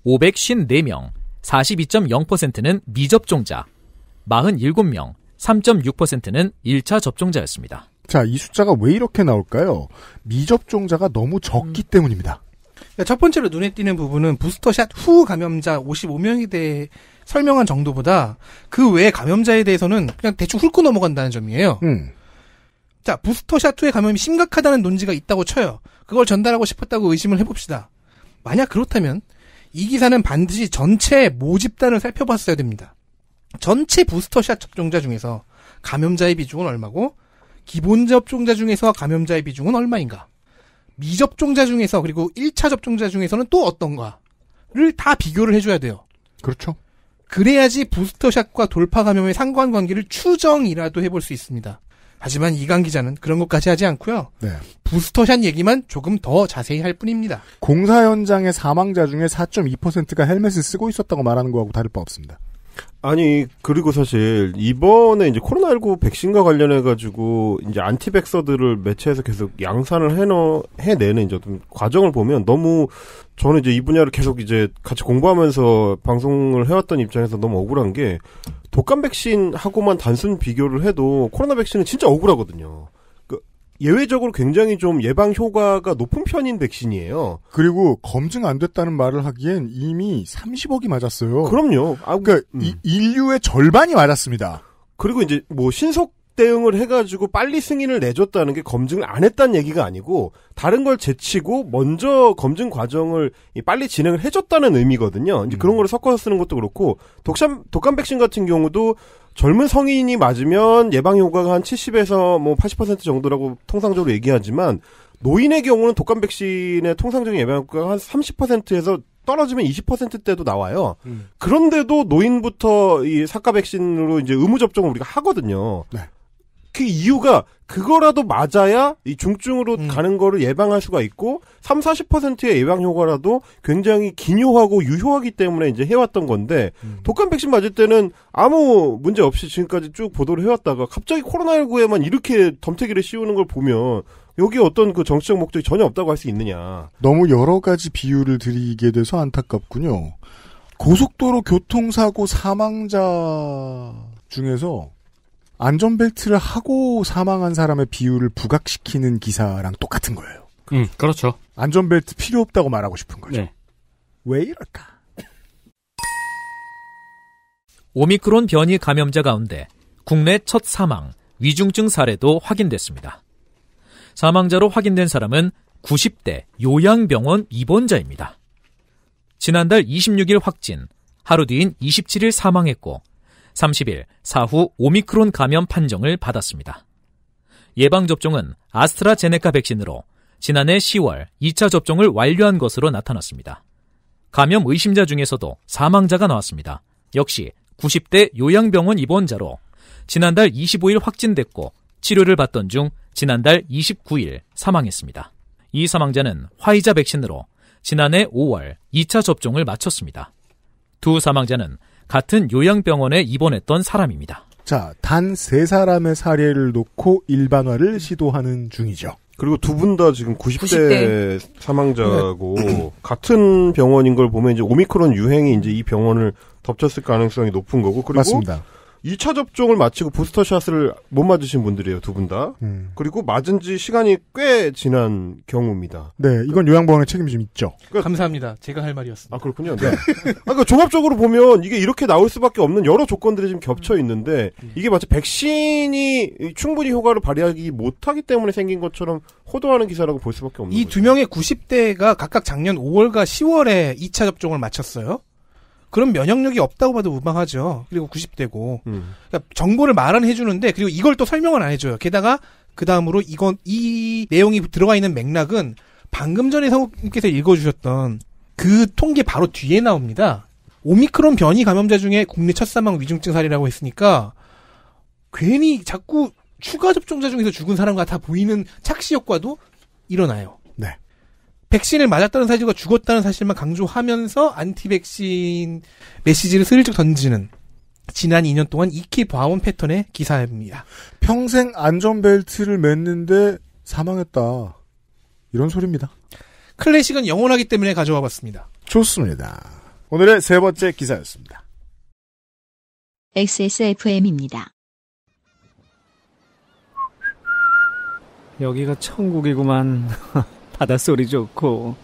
[SPEAKER 3] 554명, 42.0%는 미접종자, 47명, 3.6%는 1차 접종자였습니다.
[SPEAKER 1] 자, 이 숫자가 왜 이렇게 나올까요? 미접종자가 너무
[SPEAKER 4] 적기 음. 때문입니다. 그러니까 첫 번째로 눈에 띄는 부분은 부스터샷 후 감염자 55명에 대해 설명한 정도보다 그 외의 감염자에 대해서는 그냥 대충 훑고 넘어간다는 점이에요. 음. 자, 부스터샷 후에 감염이 심각하다는 논지가 있다고 쳐요. 그걸 전달하고 싶었다고 의심을 해봅시다. 만약 그렇다면 이 기사는 반드시 전체 모집단을 살펴봤어야 됩니다. 전체 부스터샷 접종자 중에서 감염자의 비중은 얼마고 기본 접종자 중에서 감염자의 비중은 얼마인가? 미접종자 중에서 그리고 1차 접종자 중에서는 또 어떤가를 다 비교를 해줘야 돼요. 그렇죠. 그래야지 부스터샷과 돌파 감염의 상관관계를 추정이라도 해볼 수 있습니다. 하지만 이강 기자는 그런 것까지 하지 않고요. 네. 부스터샷 얘기만 조금 더 자세히 할 뿐입니다. 공사 현장의 사망자 중에 4.2%가 헬멧을 쓰고 있었다고 말하는
[SPEAKER 1] 거하고 다를 바 없습니다.
[SPEAKER 5] 아니 그리고 사실 이번에 이제 코로나19 백신과 관련해 가지고 이제 안티백서들을 매체에서 계속 양산을 해너 해내는 이제 좀 과정을 보면 너무 저는 이제 이 분야를 계속 이제 같이 공부하면서 방송을 해왔던 입장에서 너무 억울한 게 독감 백신하고만 단순 비교를 해도 코로나 백신은 진짜 억울하거든요. 예외적으로 굉장히 좀 예방 효과가 높은 편인 백신이에요. 그리고 검증 안 됐다는 말을 하기엔 이미 30억이 맞았어요. 그럼요. 아, 그러니까 음. 인류의 절반이 맞았습니다. 그리고 이제 뭐 신속 대응을 해가지고 빨리 승인을 내줬다는 게 검증을 안 했다는 얘기가 아니고 다른 걸 제치고 먼저 검증 과정을 빨리 진행을 해줬다는 의미거든요. 이제 음. 그런 거를 섞어서 쓰는 것도 그렇고 독감 독감 백신 같은 경우도 젊은 성인이 맞으면 예방 효과가 한 70에서 뭐 80% 정도라고 통상적으로 얘기하지만 노인의 경우는 독감 백신의 통상적인 예방 효과가 한 30%에서 떨어지면 20%대도 나와요. 음. 그런데도 노인부터 이사과 백신으로 이제 의무 접종을 우리가 하거든요. 네. 그 이유가 그거라도 맞아야 이 중증으로 음. 가는 거를 예방할 수가 있고 3, 40%의 예방 효과라도 굉장히 기묘하고 유효하기 때문에 이제 해왔던 건데 음. 독감 백신 맞을 때는 아무 문제 없이 지금까지 쭉 보도를 해왔다가 갑자기 코로나19에만 이렇게 덤태기를 씌우는 걸 보면 여기 어떤 그 정치적 목적이 전혀 없다고 할 수 있느냐.
[SPEAKER 1] 너무 여러 가지 비유를 드리게 돼서 안타깝군요. 고속도로 교통사고 사망자 중에서 안전벨트를 하고 사망한 사람의 비율을 부각시키는 기사랑 똑같은 거예요.
[SPEAKER 6] 음, 그렇죠.
[SPEAKER 3] 안전벨트 필요 없다고 말하고 싶은 거죠. 네. 왜 이럴까? 오미크론 변이 감염자 가운데 국내 첫 사망, 위중증 사례도 확인됐습니다. 사망자로 확인된 사람은 90대 요양병원 입원자입니다. 지난달 26일 확진, 하루 뒤인 27일 사망했고 30일 사후 오미크론 감염 판정을 받았습니다. 예방접종은 아스트라제네카 백신으로 지난해 10월 2차 접종을 완료한 것으로 나타났습니다. 감염 의심자 중에서도 사망자가 나왔습니다. 역시 90대 요양병원 입원자로 지난달 25일 확진됐고 치료를 받던 중 지난달 29일 사망했습니다. 이 사망자는 화이자 백신으로 지난해 5월 2차 접종을 마쳤습니다. 두 사망자는 같은 요양병원에 입원했던 사람입니다. 자,
[SPEAKER 1] 단 세 사람의 사례를 놓고 일반화를 음. 시도하는 중이죠.
[SPEAKER 3] 그리고 두분다 지금 90대, 90대.
[SPEAKER 5] 사망자고 네. 같은 병원인 걸 보면 이제 오미크론 유행이 이제 이 병원을 덮쳤을 가능성이 높은 거고 그리고 맞습니다. 2차 접종을 마치고 부스터샷을 못 맞으신 분들이에요, 두 분 다. 음. 그리고 맞은 지 시간이 꽤 지난 경우입니다. 네, 그러니까 이건 요양보험의 책임이 좀 있죠.
[SPEAKER 4] 그러니까, 감사합니다. 제가 할 말이었습니다. 아, 그렇군요. 네. 아,
[SPEAKER 5] 그러니까 종합적으로 보면 이게 이렇게 나올 수밖에 없는 여러 조건들이 지금 겹쳐 있는데 음. 이게 마치 백신이 충분히 효과를 발휘하기
[SPEAKER 4] 못하기 때문에 생긴 것처럼 호도하는 기사라고 볼 수밖에 없는 이두 명의 90대가 각각 작년 5월과 10월에 2차 접종을 마쳤어요. 그런 면역력이 없다고 봐도 무방하죠. 그리고 90대고. 음. 그러니까 정보를 말은 해주는데 그리고 이걸 또 설명을 안 해줘요. 게다가 그 다음으로 이건 이 내용이 들어가 있는 맥락은 방금 전에 성우님께서 읽어주셨던 그 통계 바로 뒤에 나옵니다. 오미크론 변이 감염자 중에 국내 첫 사망 위중증 사례라고 했으니까 괜히 자꾸 추가 접종자 중에서 죽은 사람과 다 보이는 착시 효과도 일어나요. 백신을 맞았다는 사실과 죽었다는 사실만 강조하면서 안티 백신 메시지를 슬쩍 던지는 지난 2년 동안 익히 봐온 패턴의 기사입니다. 평생
[SPEAKER 1] 안전벨트를
[SPEAKER 4] 맸는데 사망했다. 이런 소리입니다. 클래식은 영원하기 때문에 가져와 봤습니다. 좋습니다. 오늘의 세 번째 기사였습니다.
[SPEAKER 2] XSFM입니다.
[SPEAKER 6] 여기가 천국이구만. 바닷소리
[SPEAKER 3] 좋고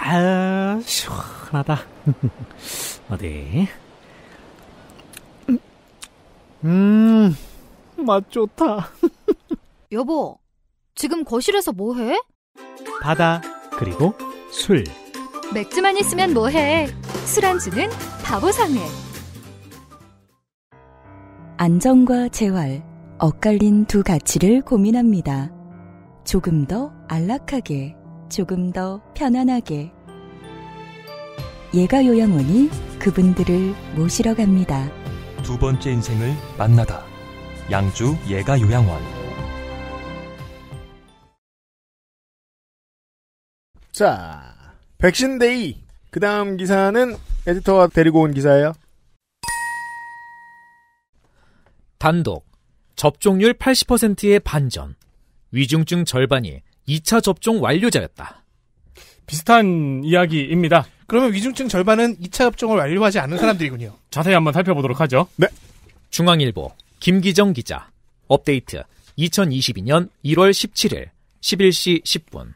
[SPEAKER 3] 아 시원하다 어디
[SPEAKER 6] 음
[SPEAKER 4] 맛 좋다 여보 지금 거실에서 뭐해?
[SPEAKER 6] 바다 그리고 술
[SPEAKER 4] 맥주만 있으면 뭐해 술안주는 바보상회
[SPEAKER 2] 안정과 재활 엇갈린 두 가치를 고민합니다. 조금 더 안락하게, 조금 더 편안하게. 예가 요양원이 그분들을 모시러 갑니다.
[SPEAKER 3] 두 번째 인생을 만나다. 양주 예가 요양원.
[SPEAKER 1] 자, 백신 데이. 그 다음
[SPEAKER 3] 기사는 에디터가 데리고 온 기사예요. 단독. 접종률 80%의 반전. 위중증 절반이 2차 접종 완료자였다. 비슷한 이야기입니다. 그러면 위중증 절반은 2차 접종을 완료하지 않은 사람들이군요. 자세히 한번 살펴보도록 하죠. 네. 중앙일보 김기정 기자 업데이트 2022년 1월 17일 11시 10분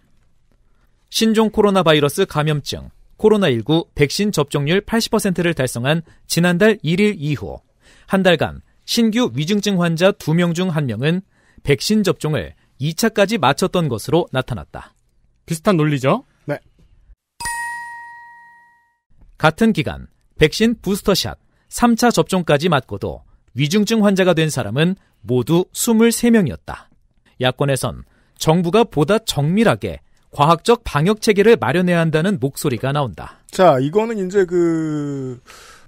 [SPEAKER 3] 신종 코로나 바이러스 감염증 코로나19 백신 접종률 80%를 달성한 지난달 1일 이후 한 달간 신규 위중증 환자 2명 중 1명은 백신 접종을 2차까지 마쳤던 것으로 나타났다. 비슷한 논리죠? 네. 같은 기간 백신 부스터샷 3차 접종까지 맞고도 위중증 환자가 된 사람은 모두 23명이었다. 야권에선 정부가 보다 정밀하게 과학적 방역 체계를 마련해야 한다는 목소리가 나온다.
[SPEAKER 1] 자, 이거는 이제 그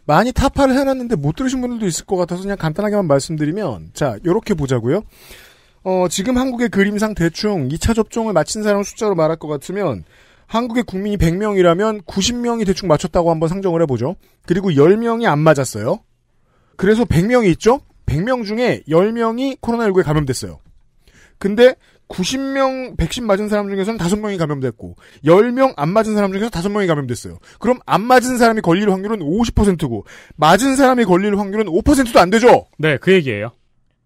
[SPEAKER 1] 많이 타파를 해놨는데 못 들으신 분들도 있을 것 같아서 그냥 간단하게만 말씀드리면 자, 요렇게 보자고요. 어, 지금 한국의 그림상 대충 2차 접종을 마친 사람 숫자로 말할 것 같으면 한국의 국민이 100명이라면 90명이 대충 맞췄다고 한번 상정을 해보죠. 그리고 10명이 안 맞았어요. 그래서 100명이 있죠? 100명 중에 10명이 코로나19에 감염됐어요. 근데 90명 백신 맞은 사람 중에서는 5명이 감염됐고 10명 안 맞은 사람 중에서 5명이 감염됐어요. 그럼 안 맞은 사람이 걸릴 확률은 50%고 맞은 사람이 걸릴 확률은 5%도 안 되죠. 네, 그 얘기예요.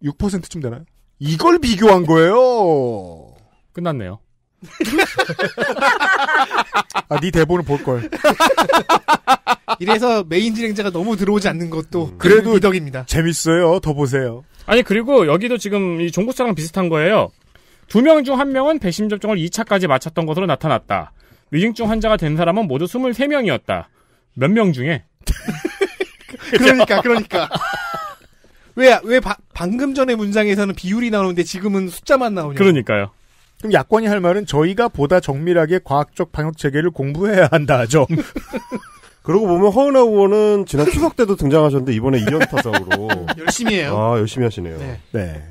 [SPEAKER 1] 6%쯤 되나요? 이걸 비교한 거예요. 끝났네요. 아, 네 대본을 볼 걸.
[SPEAKER 4] 이래서 메인 진행자가 너무 들어오지 않는 것도 음. 그래도
[SPEAKER 1] 이덕입니다. 재밌어요. 더 보세요.
[SPEAKER 6] 아니 그리고 여기도 지금 이 종국사랑 비슷한 거예요. 두 명 중 한 명은 배심 접종을 2차까지 마쳤던 것으로 나타났다. 위중증 환자가 된 사람은 모두 23명이었다.
[SPEAKER 4] 몇 명 중에? 그러니까 그러니까 왜, 왜 방금 전에 문장에서는 비율이 나오는데 지금은 숫자만 나오냐. 그러니까요. 그럼 야권이
[SPEAKER 1] 할 말은 저희가 보다 정밀하게 과학적 방역 체계를 공부해야 한다 죠
[SPEAKER 5] 그러고 보면 허은하 의원은 지난 추석 때도 등장하셨는데 이번에 2연 타석으로
[SPEAKER 4] 열심히 해요.
[SPEAKER 1] 아,
[SPEAKER 3] 열심히 하시네요. 네. 네.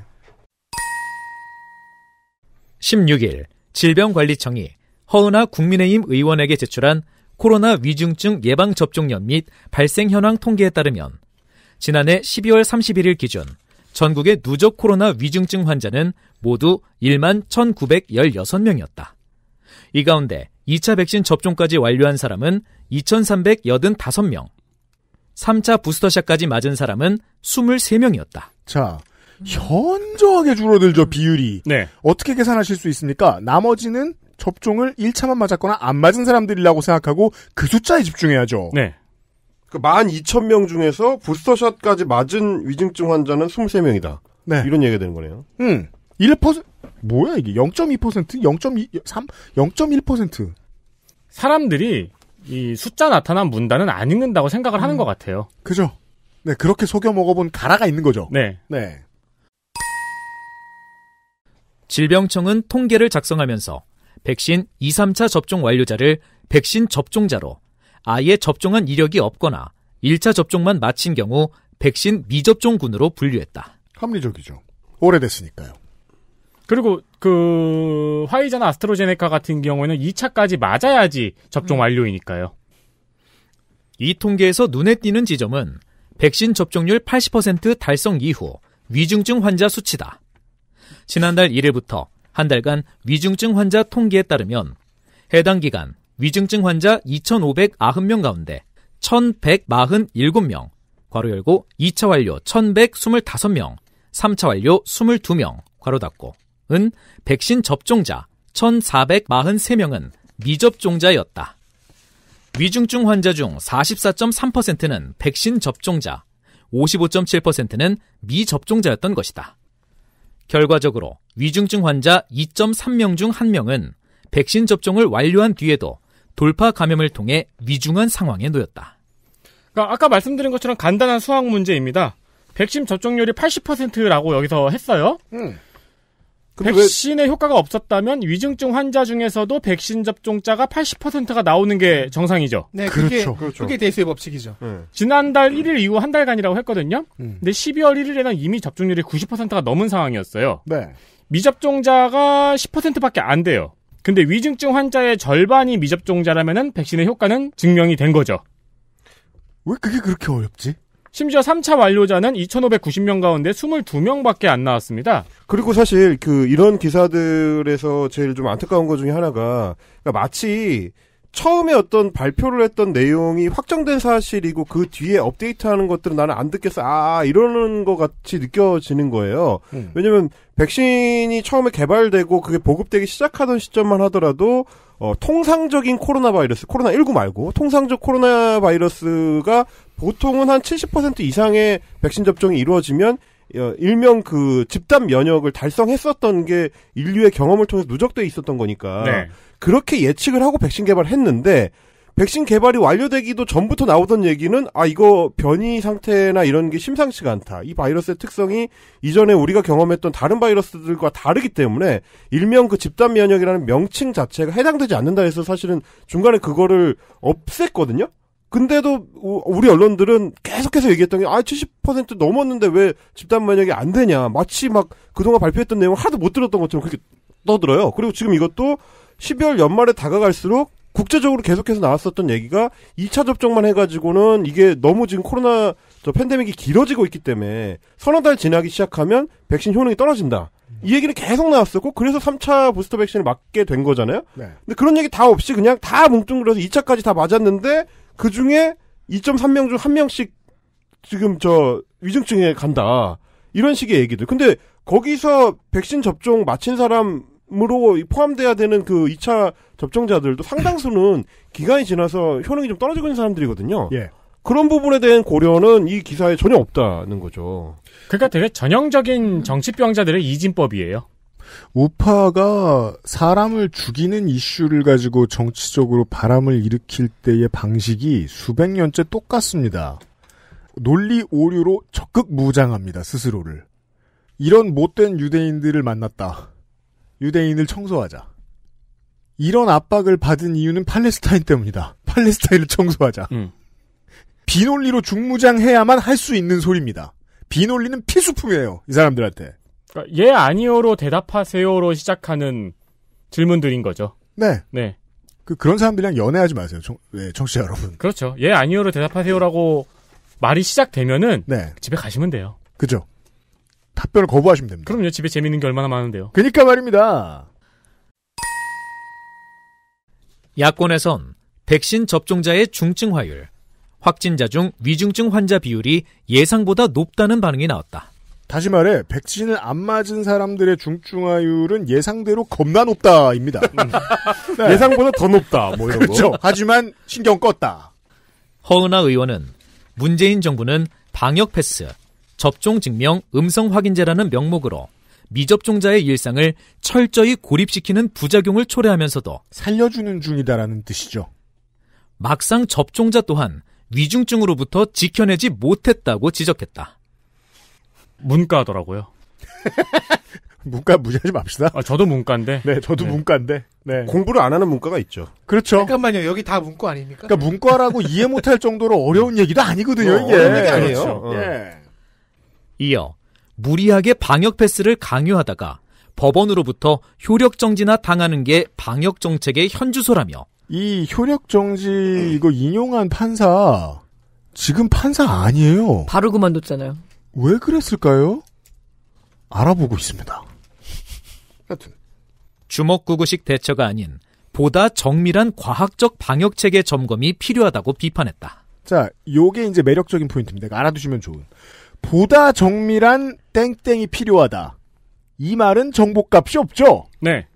[SPEAKER 3] 16일 질병관리청이 허은하 국민의힘 의원에게 제출한 코로나 위중증 예방접종연및 발생 현황 통계에 따르면 지난해 12월 31일 기준 전국의 누적 코로나 위중증 환자는 모두 1만 1916명이었다. 이 가운데 2차 백신 접종까지 완료한 사람은 2385명, 3차 부스터샷까지 맞은 사람은 23명이었다. 자, 현저하게 줄어들죠, 비율이. 네. 어떻게 계산하실 수 있습니까?
[SPEAKER 1] 나머지는 접종을 1차만 맞았거나 안 맞은 사람들이라고 생각하고 그 숫자에 집중해야죠. 네. 그 12,000명 중에서
[SPEAKER 5] 부스터샷까지 맞은 위중증 환자는 23명이다.
[SPEAKER 1] 네. 이런 얘기가 되는 거네요. 음. 1% 뭐야 이게 0.2% 0.2 3 0.1% 사람들이 이 숫자 나타난
[SPEAKER 6] 문단은 안 읽는다고 생각을 음. 하는 것 같아요. 그죠? 네, 그렇게 속여 먹어본 가라가 있는 거죠.
[SPEAKER 1] 네.
[SPEAKER 3] 네. 질병청은 통계를 작성하면서 백신 2, 3차 접종 완료자를 백신 접종자로 아예 접종한 이력이 없거나 1차 접종만 마친 경우 백신 미접종군으로 분류했다. 합리적이죠. 오래됐으니까요.
[SPEAKER 6] 그리고 그 화이자나
[SPEAKER 3] 아스트로제네카 같은 경우에는 2차까지 맞아야지 접종 음. 완료이니까요. 이 통계에서 눈에 띄는 지점은 백신 접종률 80% 달성 이후 위중증 환자 수치다. 지난달 1일부터 한 달간 위중증 환자 통계에 따르면 해당 기간 위중증 환자 2,590명 가운데 1,147명, 괄호 열고 2차 완료 1,125명, 3차 완료 22명, 괄호 닫고, 은 백신 접종자 1,443명은 미접종자였다. 위중증 환자 중 44.3%는 백신 접종자, 55.7%는 미접종자였던 것이다. 결과적으로 위중증 환자 2.3명 중 1명은 백신 접종을 완료한 뒤에도 돌파 감염을 통해 위중한 상황에 놓였다. 그러니까 아까 말씀드린 것처럼 간단한 수학 문제입니다. 백신 접종률이
[SPEAKER 6] 80%라고 여기서 했어요. 음. 백신의 왜... 효과가 없었다면 위중증 환자 중에서도 백신 접종자가 80%가 나오는 게 정상이죠. 네, 그게, 그렇 그렇죠. 그게 그렇죠. 대수의
[SPEAKER 1] 법칙이죠. 네.
[SPEAKER 6] 지난달 1일 이후 한 달간이라고 했거든요. 음. 근데 12월 1일에는 이미 접종률이 90%가 넘은 상황이었어요. 네. 미접종자가 10%밖에 안 돼요. 근데 위중증 환자의 절반이 미접종자라면 백신의 효과는 증명이 된 거죠.
[SPEAKER 1] 왜 그게 그렇게
[SPEAKER 5] 어렵지?
[SPEAKER 6] 심지어 3차 완료자는 2,590명 가운데 22명밖에 안 나왔습니다.
[SPEAKER 5] 그리고 사실 그 이런 기사들에서 제일 좀 안타까운 것 중에 하나가 그러니까 마치 처음에 어떤 발표를 했던 내용이 확정된 사실이고 그 뒤에 업데이트하는 것들은 나는 안 듣겠어 아, 아 이러는 것 같이 느껴지는 거예요. 음. 왜냐면 백신이 처음에 개발되고 그게 보급되기 시작하던 시점만 하더라도 어, 통상적인 코로나 바이러스 코로나 19 말고 통상적 코로나 바이러스가 보통은 한 70% 이상의 백신 접종이 이루어지면 어, 일명 그 집단 면역을 달성했었던 게 인류의 경험을 통해서 누적돼 있었던 거니까 네. 그렇게 예측을 하고 백신 개발했는데 을 백신 개발이 완료되기도 전부터 나오던 얘기는 아 이거 변이 상태나 이런 게 심상치가 않다. 이 바이러스의 특성이 이전에 우리가 경험했던 다른 바이러스들과 다르기 때문에 일명 그 집단 면역이라는 명칭 자체가 해당되지 않는다 해서 사실은 중간에 그거를 없앴거든요. 근데도 우리 언론들은 계속해서 얘기했던 게아70% 넘었는데 왜 집단 면역이 안 되냐. 마치 막 그동안 발표했던 내용 하나도 못 들었던 것처럼 그렇게 떠들어요. 그리고 지금 이것도 12월 연말에 다가갈수록 국제적으로 계속해서 나왔었던 얘기가 2차 접종만 해가지고는 이게 너무 지금 코로나 저 팬데믹이 길어지고 있기 때문에 서너 달 지나기 시작하면 백신 효능이 떨어진다. 이 얘기는 계속 나왔었고 그래서 3차 부스터 백신을 맞게 된 거잖아요. 네. 근데 그런 얘기 다 없이 그냥 다 뭉뚱그려서 2차까지 다 맞았는데 그 중에 2.3명 중 한 명씩 지금 저 위중증에 간다. 이런 식의 얘기들. 근데 거기서 백신 접종 마친 사람 으로 포함돼야 되는 그 2차 접종자들도 상당수는 기간이 지나서 효능이 좀 떨어지고 있는 사람들이거든요. 예. 그런 부분에 대한 고려는 이 기사에 전혀 없다는 거죠. 그러니까 되게
[SPEAKER 6] 전형적인 정치병자들의 이진법이에요.
[SPEAKER 5] 우파가 사람을
[SPEAKER 1] 죽이는 이슈를 가지고 정치적으로 바람을 일으킬 때의 방식이 수백 년째 똑같습니다. 논리 오류로 적극 무장합니다, 스스로를. 이런 못된 유대인들을 만났다. 유대인을 청소하자. 이런 압박을 받은 이유는 팔레스타인 때문이다. 팔레스타인을 청소하자. 음. 비논리로 중무장해야만 할 수 있는 소리입니다. 비논리는 필수품이에요. 이 사람들한테.
[SPEAKER 6] 그예 그러니까 아니요로 대답하세요로 시작하는 질문들인
[SPEAKER 1] 거죠. 네. 네. 그 그런 사람들이랑 연애하지 마세요. 청, 네, 청취자 여러분.
[SPEAKER 6] 그렇죠. 예 아니요로 대답하세요라고 말이 시작되면은 네. 집에 가시면 돼요.
[SPEAKER 1] 그죠.
[SPEAKER 3] 답변을 거부하시면 됩니다. 그럼요. 집에 재밌는 게 얼마나 많은데요. 그니까 말입니다. 야권에선 백신 접종자의 중증화율, 확진자 중 위중증 환자 비율이 예상보다 높다는 반응이 나왔다.
[SPEAKER 1] 다시 말해 백신을 안 맞은 사람들의 중증화율은 예상대로 겁나 높다입니다. 음.
[SPEAKER 3] 네. 예상보다 더 높다. 뭐 이런 그렇죠. 거. 하지만 신경 껐다. 허은하 의원은 문재인 정부는 방역 패스, 접종 증명 음성 확인제라는 명목으로 미접종자의 일상을 철저히 고립시키는 부작용을 초래하면서도 살려주는 중이다라는 뜻이죠. 막상 접종자 또한 위중증으로부터 지켜내지 못했다고 지적했다. 문과더라고요. 문과 무시하지 맙시다. 아, 저도 문과인데. 네, 저도 네. 문과인데.
[SPEAKER 1] 네.
[SPEAKER 5] 공부를 안 하는 문과가 있죠.
[SPEAKER 4] 그렇죠. 잠깐만요. 여기 다 문과 아닙니까? 그러니까 문과라고 이해 못할
[SPEAKER 3] 정도로 어려운
[SPEAKER 1] 얘기도 아니거든요, 어, 이게. 어, 이게 네, 아니에요. 그렇죠. 어. 예.
[SPEAKER 3] 이어 무리하게 방역 패스를 강요하다가 법원으로부터 효력 정지나 당하는 게 방역 정책의 현주소라며
[SPEAKER 1] 이 효력 정지 이거 인용한 판사 지금 판사 아니에요.
[SPEAKER 2] 바로 그만뒀잖아요.
[SPEAKER 1] 왜 그랬을까요? 알아보고 있습니다.
[SPEAKER 3] 하여튼
[SPEAKER 2] 주먹구구식
[SPEAKER 3] 대처가 아닌 보다 정밀한 과학적 방역 체계 점검이 필요하다고 비판했다.
[SPEAKER 1] 자, 요게 이제 매력적인 포인트입니다. 알아두시면 좋은. 보다 정밀한 땡땡이 필요하다. 이 말은 정보값이 없죠? 네.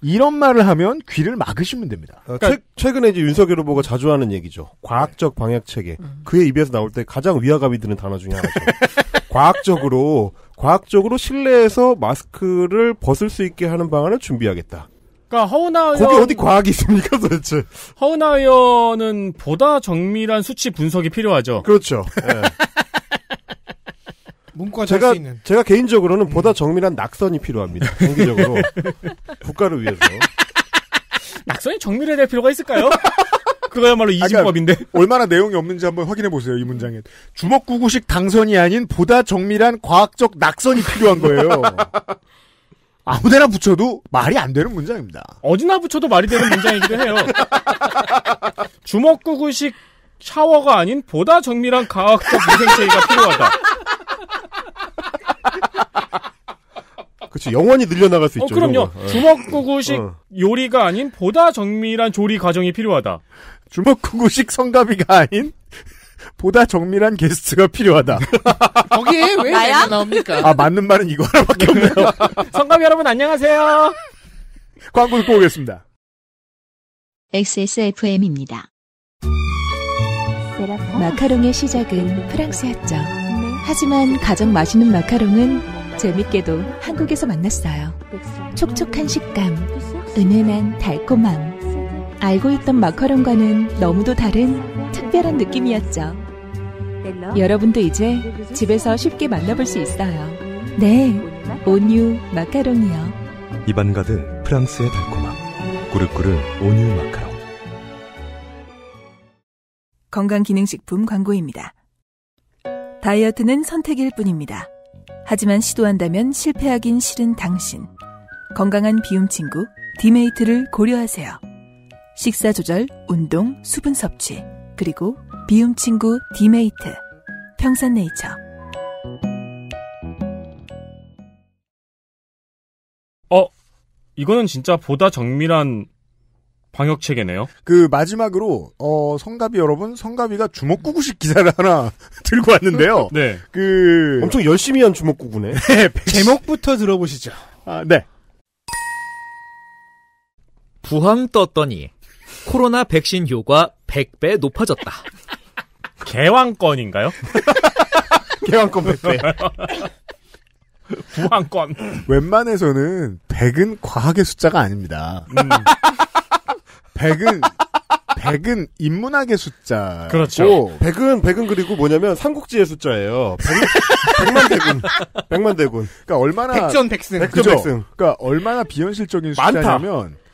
[SPEAKER 1] 이런
[SPEAKER 5] 말을 하면 귀를 막으시면 됩니다. 어, 그러니까 최, 근에 이제 윤석열 후보가 자주 하는 얘기죠. 과학적 방역 체계. 음. 그의 입에서 나올 때 가장 위화감이 드는 단어 중에 하나죠. 과학적으로 과학적으로 실내에서 마스크를 벗을 수 있게 하는 방안을 준비하겠다.
[SPEAKER 6] 그러니까 허은하 의원 거기 어디 과학이
[SPEAKER 5] 있습니까 도대체? 허우나
[SPEAKER 6] 의원은 보다
[SPEAKER 5] 정밀한 수치 분석이 필요하죠. 그렇죠. 네. 문과 제가 제가 개인적으로는 음. 보다 정밀한 낙선이 필요합니다. 장기적으로 국가를 위해서.
[SPEAKER 1] 낙선이 정밀해야 될 필요가 있을까요? 그거야말로 이진법인데 그러니까 얼마나 내용이 없는지 한번 확인해 보세요 이 문장에 주먹구구식 당선이 아닌 보다 정밀한 과학적 낙선이 필요한 거예요. 아무데나 붙여도 말이 안 되는 문장입니다. 어디나 붙여도 말이 되는 문장이기도 해요. 주먹구구식
[SPEAKER 6] 샤워가 아닌 보다 정밀한 과학적 위생체계가 필요하다.
[SPEAKER 5] 그렇지 영원히 늘려나갈 수 있죠. 어, 그럼요. 어. 주먹구구식 어.
[SPEAKER 6] 요리가 아닌 보다 정밀한 조리 과정이 필요하다. 주먹구구식 성가비가 아닌
[SPEAKER 1] 보다 정밀한 게스트가 필요하다.
[SPEAKER 2] 거기에 왜 나야? 나옵니까?
[SPEAKER 6] 아
[SPEAKER 1] 맞는 말은 이거 하나밖에 네, 없네요. 성가비 여러분 안녕하세요. 광고 듣고
[SPEAKER 2] 오겠습니다. XSFM입니다. 마카롱의 시작은 프랑스였죠. 하지만 가장 맛있는 마카롱은 재밌게도 한국에서 만났어요. 촉촉한 식감, 은은한 달콤함. 알고 있던 마카롱과는 너무도 다른 특별한 느낌이었죠. 여러분도 이제 집에서 쉽게 만나볼 수 있어요. 네, 온유 마카롱이요.
[SPEAKER 4] 입안 가득 프랑스의 달콤함.
[SPEAKER 2] 꾸르꾸르 온유 마카롱. 건강기능식품 광고입니다. 다이어트는 선택일 뿐입니다. 하지만 시도한다면 실패하긴 싫은 당신. 건강한 비움 친구, 디메이트를 고려하세요. 식사 조절, 운동, 수분 섭취, 그리고 비움 친구 디메이트. 평산네이처.
[SPEAKER 1] 어, 이거는 진짜 보다 정밀한 방역 체계네요. 그 마지막으로 어 성가비 여러분 성가비가 주먹구구식 기사를 하나 들고 왔는데요. 네. 그 엄청 열심히 한 주먹구구네.
[SPEAKER 5] 네,
[SPEAKER 3] 제목부터 들어보시죠. 아 네. 부항 떴더니 코로나 백신 효과 100배 높아졌다. 개왕권인가요? 개왕권 100배.
[SPEAKER 6] 부항권.
[SPEAKER 1] 웬만해서는 100은 과학의 숫자가 아닙니다. 음. 백은 백은 인문학의 숫자. 그렇죠. 백은 백은 그리고 뭐냐면 삼국지의 숫자예요. 백, 만 대군. 백만 대군. 그러니까 얼마나 백전백승. 백전백승. 그러니까 얼마나 비현실적인 숫자냐면 많다.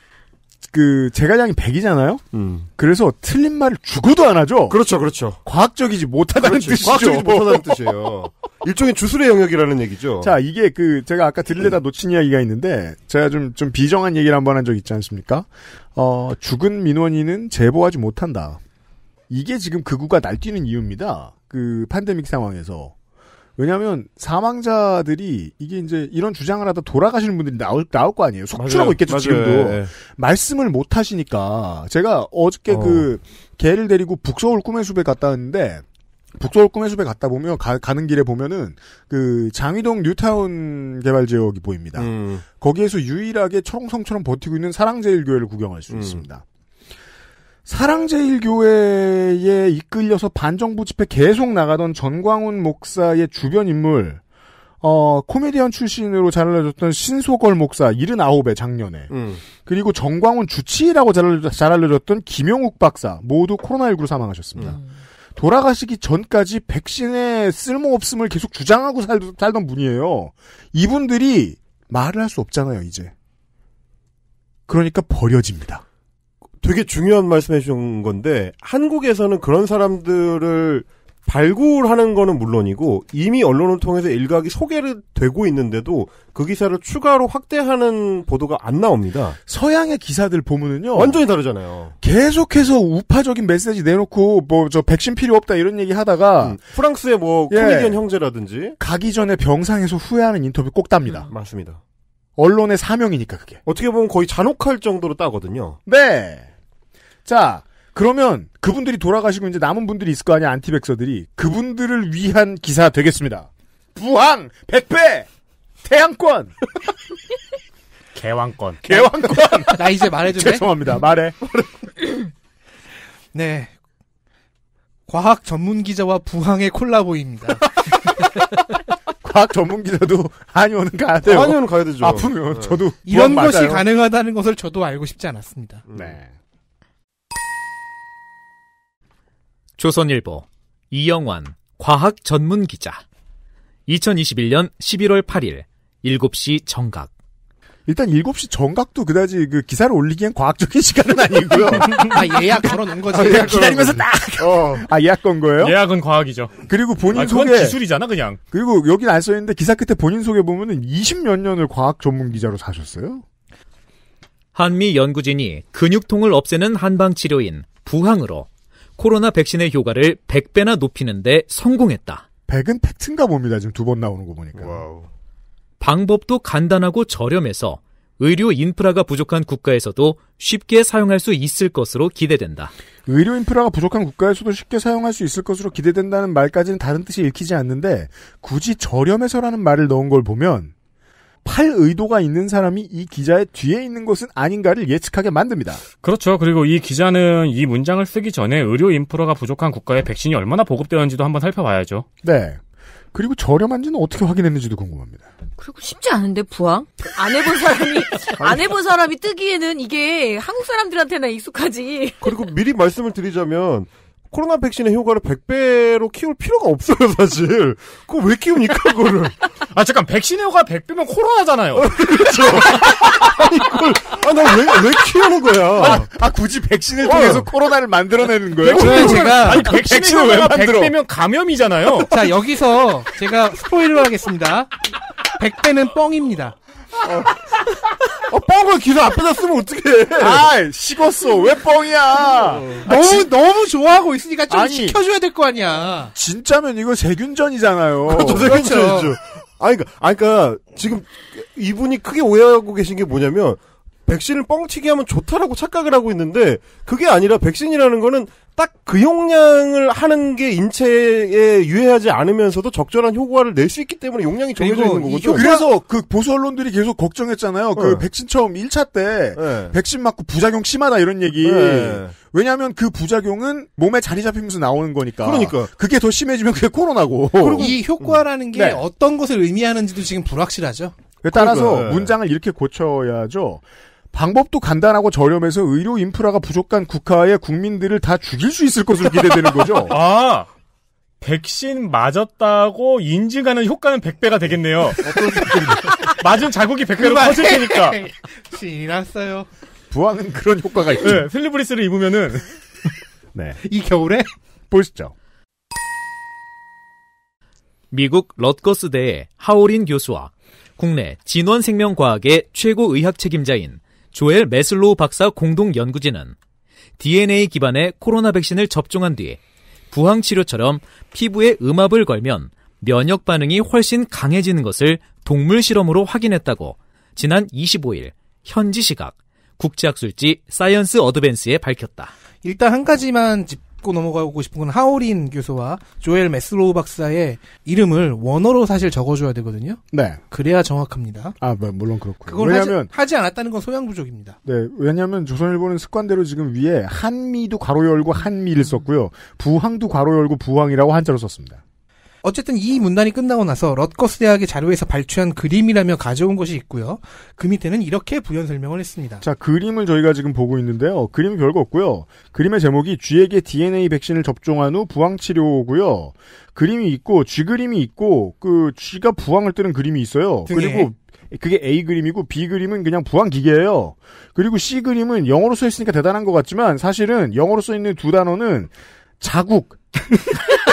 [SPEAKER 1] 그 제가량이 100이잖아요. 음. 그래서 틀린 말을 죽어도 안 하죠. 그렇죠, 그렇죠. 과학적이지 못하다는 그렇지, 뜻이죠. 과학적이지 못하다는 뜻이에요. 일종의 주술의 영역이라는 얘기죠. 자, 이게 그 제가 아까 들리다 놓친 이야기가 있는데 제가 좀좀 좀 비정한 얘기를 한 번 한 적 있지 않습니까? 어, 죽은 민원인은 제보하지 못한다. 이게 지금 그구가 날뛰는 이유입니다. 그 팬데믹 상황에서 왜냐하면 사망자들이 이게 이제 이런 주장을 하다 돌아가시는 분들이 나올 나올 거 아니에요. 속출하고 있겠죠 맞아요. 지금도 예, 예. 말씀을 못 하시니까 제가 어저께 어. 그 개를 데리고 북서울 꿈의 숲에 갔다 왔는데 북서울 꿈의 숲에 갔다 보면 가, 는 길에 보면은 그 장위동 뉴타운 개발 지역이 보입니다. 음. 거기에서 유일하게 청성처럼 버티고 있는 사랑제일교회를 구경할 수 음. 있습니다. 사랑제일교회에 이끌려서 반정부 집회 계속 나가던 전광훈 목사의 주변 인물, 어, 코미디언 출신으로 잘 알려졌던 신소걸 목사 79에 작년에. 음. 그리고 전광훈 주치의라고 잘, 잘 알려졌던 김용욱 박사 모두 코로나19로 사망하셨습니다. 음. 돌아가시기 전까지 백신에 쓸모없음을 계속 주장하고 살, 살던 분이에요.
[SPEAKER 5] 이분들이 말을 할 수 없잖아요, 이제. 그러니까 버려집니다. 되게 중요한 말씀해 주신 건데 한국에서는 그런 사람들을 발굴하는 거는 물론이고 이미 언론을 통해서 일각이 소개를 되고 있는데도 그 기사를 추가로 확대하는 보도가 안 나옵니다. 서양의 기사들 보면은요. 완전히 다르잖아요. 계속해서 우파적인 메시지 내놓고 뭐 저 백신
[SPEAKER 1] 필요 없다 이런 얘기 하다가 음,
[SPEAKER 5] 프랑스의 뭐 예, 코미디언 형제라든지
[SPEAKER 1] 가기 전에 병상에서 후회하는 인터뷰 꼭 땁니다. 음, 맞습니다. 언론의 사명이니까 그게. 어떻게 보면 거의 잔혹할 정도로 따거든요. 네. 자, 그러면 그분들이 돌아가시고 이제 남은 분들이 있을 거 아니야, 안티백서들이. 그분들을 위한 기사 되겠습니다. 부항! 백배! 태양권! 개왕권. 개왕권! 나 이제 말해도 돼? 죄송합니다. 말해.
[SPEAKER 4] 네. 과학 전문 기자와 부항의 콜라보입니다. 과학 전문 기자도 한의원은 가야 돼요. 한의원은 가야 되죠. 아프면 네. 저도 이런 것이 맞아요. 가능하다는 것을 저도 알고 싶지 않았습니다. 네.
[SPEAKER 3] 조선일보 이영환 과학 전문 기자 2021년 11월 8일 7시 정각 일단 7시 정각도 그다지 그 기사를
[SPEAKER 1] 올리기엔 과학적인 시간은
[SPEAKER 4] 아니고요. 아, 예약 걸어놓은 거지. 아, 예약 기다리면서
[SPEAKER 1] 딱. 어. 아, 예약
[SPEAKER 3] 건 거예요? 예약은 과학이죠. 그리고 본인 아, 소개. 기술이잖아, 그냥.
[SPEAKER 1] 그리고 여긴 안 써있는데 기사 끝에 본인
[SPEAKER 3] 소개 보면은 20몇 년을 과학 전문 기자로 사셨어요? 한미 연구진이 근육통을 없애는 한방 치료인 부항으로 코로나 백신의 효과를 100배나 높이는데 성공했다. 100은 팩트인가 봅니다. 지금 두 번 나오는 거 보니까. 와우. 방법도 간단하고 저렴해서 의료 인프라가 부족한 국가에서도 쉽게 사용할 수 있을 것으로 기대된다.
[SPEAKER 1] 의료 인프라가 부족한 국가에서도 쉽게 사용할 수 있을 것으로 기대된다는 말까지는 다른 뜻이 읽히지 않는데 굳이 저렴해서라는 말을 넣은 걸 보면 팔 의도가 있는 사람이 이 기자의 뒤에 있는 것은 아닌가를 예측하게 만듭니다.
[SPEAKER 6] 그렇죠. 그리고 이 기자는 이 문장을 쓰기 전에 의료 인프라가 부족한 국가에 백신이 얼마나 보급되었는지도 한번 살펴봐야죠.
[SPEAKER 1] 네. 그리고 저렴한지는 어떻게 확인했는지도 궁금합니다.
[SPEAKER 2] 그리고 쉽지 않은데 부항 안 해본 사람이 안 해본 사람이 뜨기에는 이게 한국 사람들한테나 익숙하지.
[SPEAKER 5] 그리고 미리 말씀을 드리자면 코로나 백신의 효과를 100배로 키울 필요가 없어요, 사실. 그거 왜 키웁니까, 그거를. 아, 잠깐, 백신의 효과 100배면 코로나잖아요. 그렇죠. 아니, 그걸, 아, 나 왜, 왜
[SPEAKER 4] 키우는 거야. 아, 아 굳이 백신을 어. 통해서 어. 코로나를 만들어내는 거예요? 백신 제가. 아니, 백신을 왜 만들어? 100배면 감염이잖아요. 자, 여기서 제가 스포일러 하겠습니다. 100배는 뻥입니다. 어, 뻥을 기사 앞에다 쓰면 어떡해. 아이 식었어. 왜 뻥이야. 어. 아, 너무, 아, 진... 너무 좋아하고 있으니까 좀 아니, 시켜줘야 될 거 아니야.
[SPEAKER 5] 진짜면 이거 세균전이잖아요그렇균전이죠 아니, 그니까, 아니, 니까 그러니까 지금, 이분이 크게 오해하고 계신 게 뭐냐면, 백신을 뻥튀기 하면 좋다라고 착각을 하고 있는데, 그게 아니라 백신이라는 거는 딱그 용량을 하는 게 인체에 유해하지 않으면서도 적절한 효과를 낼 수 있기 때문에 용량이 정해져 있는 거거든요. 그래서 그 보수 언론들이 계속 걱정했잖아요. 그 네. 그 백신 처음 1차 때 네. 백신
[SPEAKER 1] 맞고 부작용 심하다 이런 얘기. 네. 왜냐하면 그 부작용은 몸에 자리 잡히면서 나오는 거니까. 그러니까 그게 더 심해지면 그게 코로나고. 그리고 이
[SPEAKER 4] 효과라는 게 네. 어떤 것을 의미하는지도 지금 불확실하죠. 따라서 그러니까. 네.
[SPEAKER 1] 문장을 이렇게 고쳐야죠. 방법도 간단하고 저렴해서 의료 인프라가 부족한 국가의 국민들을 다 죽일 수 있을 것으로 기대되는 거죠.
[SPEAKER 6] 아, 백신 맞았다고 인증하는 효과는 100배가 되겠네요.
[SPEAKER 1] 맞은 자국이
[SPEAKER 6] 100배로 커질 테니까.
[SPEAKER 4] 신이 났어요.
[SPEAKER 1] 부하는 그런 효과가 있죠. 네, 슬리브리스를 입으면은. 네. 이 겨울에? 보시죠.
[SPEAKER 3] 미국 럿거스대의 하오린 교수와 국내 진원생명과학의 최고 의학 책임자인 조엘 메슬로우 박사 공동 연구진은 DNA 기반의 코로나 백신을 접종한 뒤 부항 치료처럼 피부에 음압을 걸면 면역 반응이 훨씬 강해지는 것을 동물 실험으로 확인했다고 지난 25일 현지 시각 국제학술지 사이언스 어드밴스에 밝혔다. 일단 한 가지만 짚고 넘어가고 싶은 건 하오린
[SPEAKER 4] 교수와 조엘 메스로우 박사의 이름을 원어로 사실 적어줘야 되거든요. 네. 그래야
[SPEAKER 1] 정확합니다. 아, 뭐, 물론 그렇고요. 그걸 왜냐하면
[SPEAKER 4] 하지, 하지 않았다는 건 소양 부족입니다. 네, 왜냐하면
[SPEAKER 1] 조선일보는 습관대로 지금 위에 한미도 괄호 열고 한미를 썼고요, 부황도 괄호
[SPEAKER 4] 열고 부황이라고 한자로 썼습니다. 어쨌든 이 문단이 끝나고 나서 럿거스 대학의 자료에서 발췌한 그림이라며 가져온 것이 있고요. 그 밑에는 이렇게 부연 설명을 했습니다. 자, 그림을 저희가
[SPEAKER 1] 지금 보고 있는데요. 그림은 별거 없고요. 그림의 제목이 쥐에게 DNA 백신을 접종한 후 부항 치료고요. 그림이 있고 쥐 그림이 있고 그 쥐가 부항을 뜨는 그림이 있어요. 등에. 그리고 그게 A 그림이고 B 그림은 그냥 부항 기계예요. 그리고 C 그림은 영어로 써 있으니까 대단한 것 같지만 사실은 영어로 써 있는 두 단어는 자국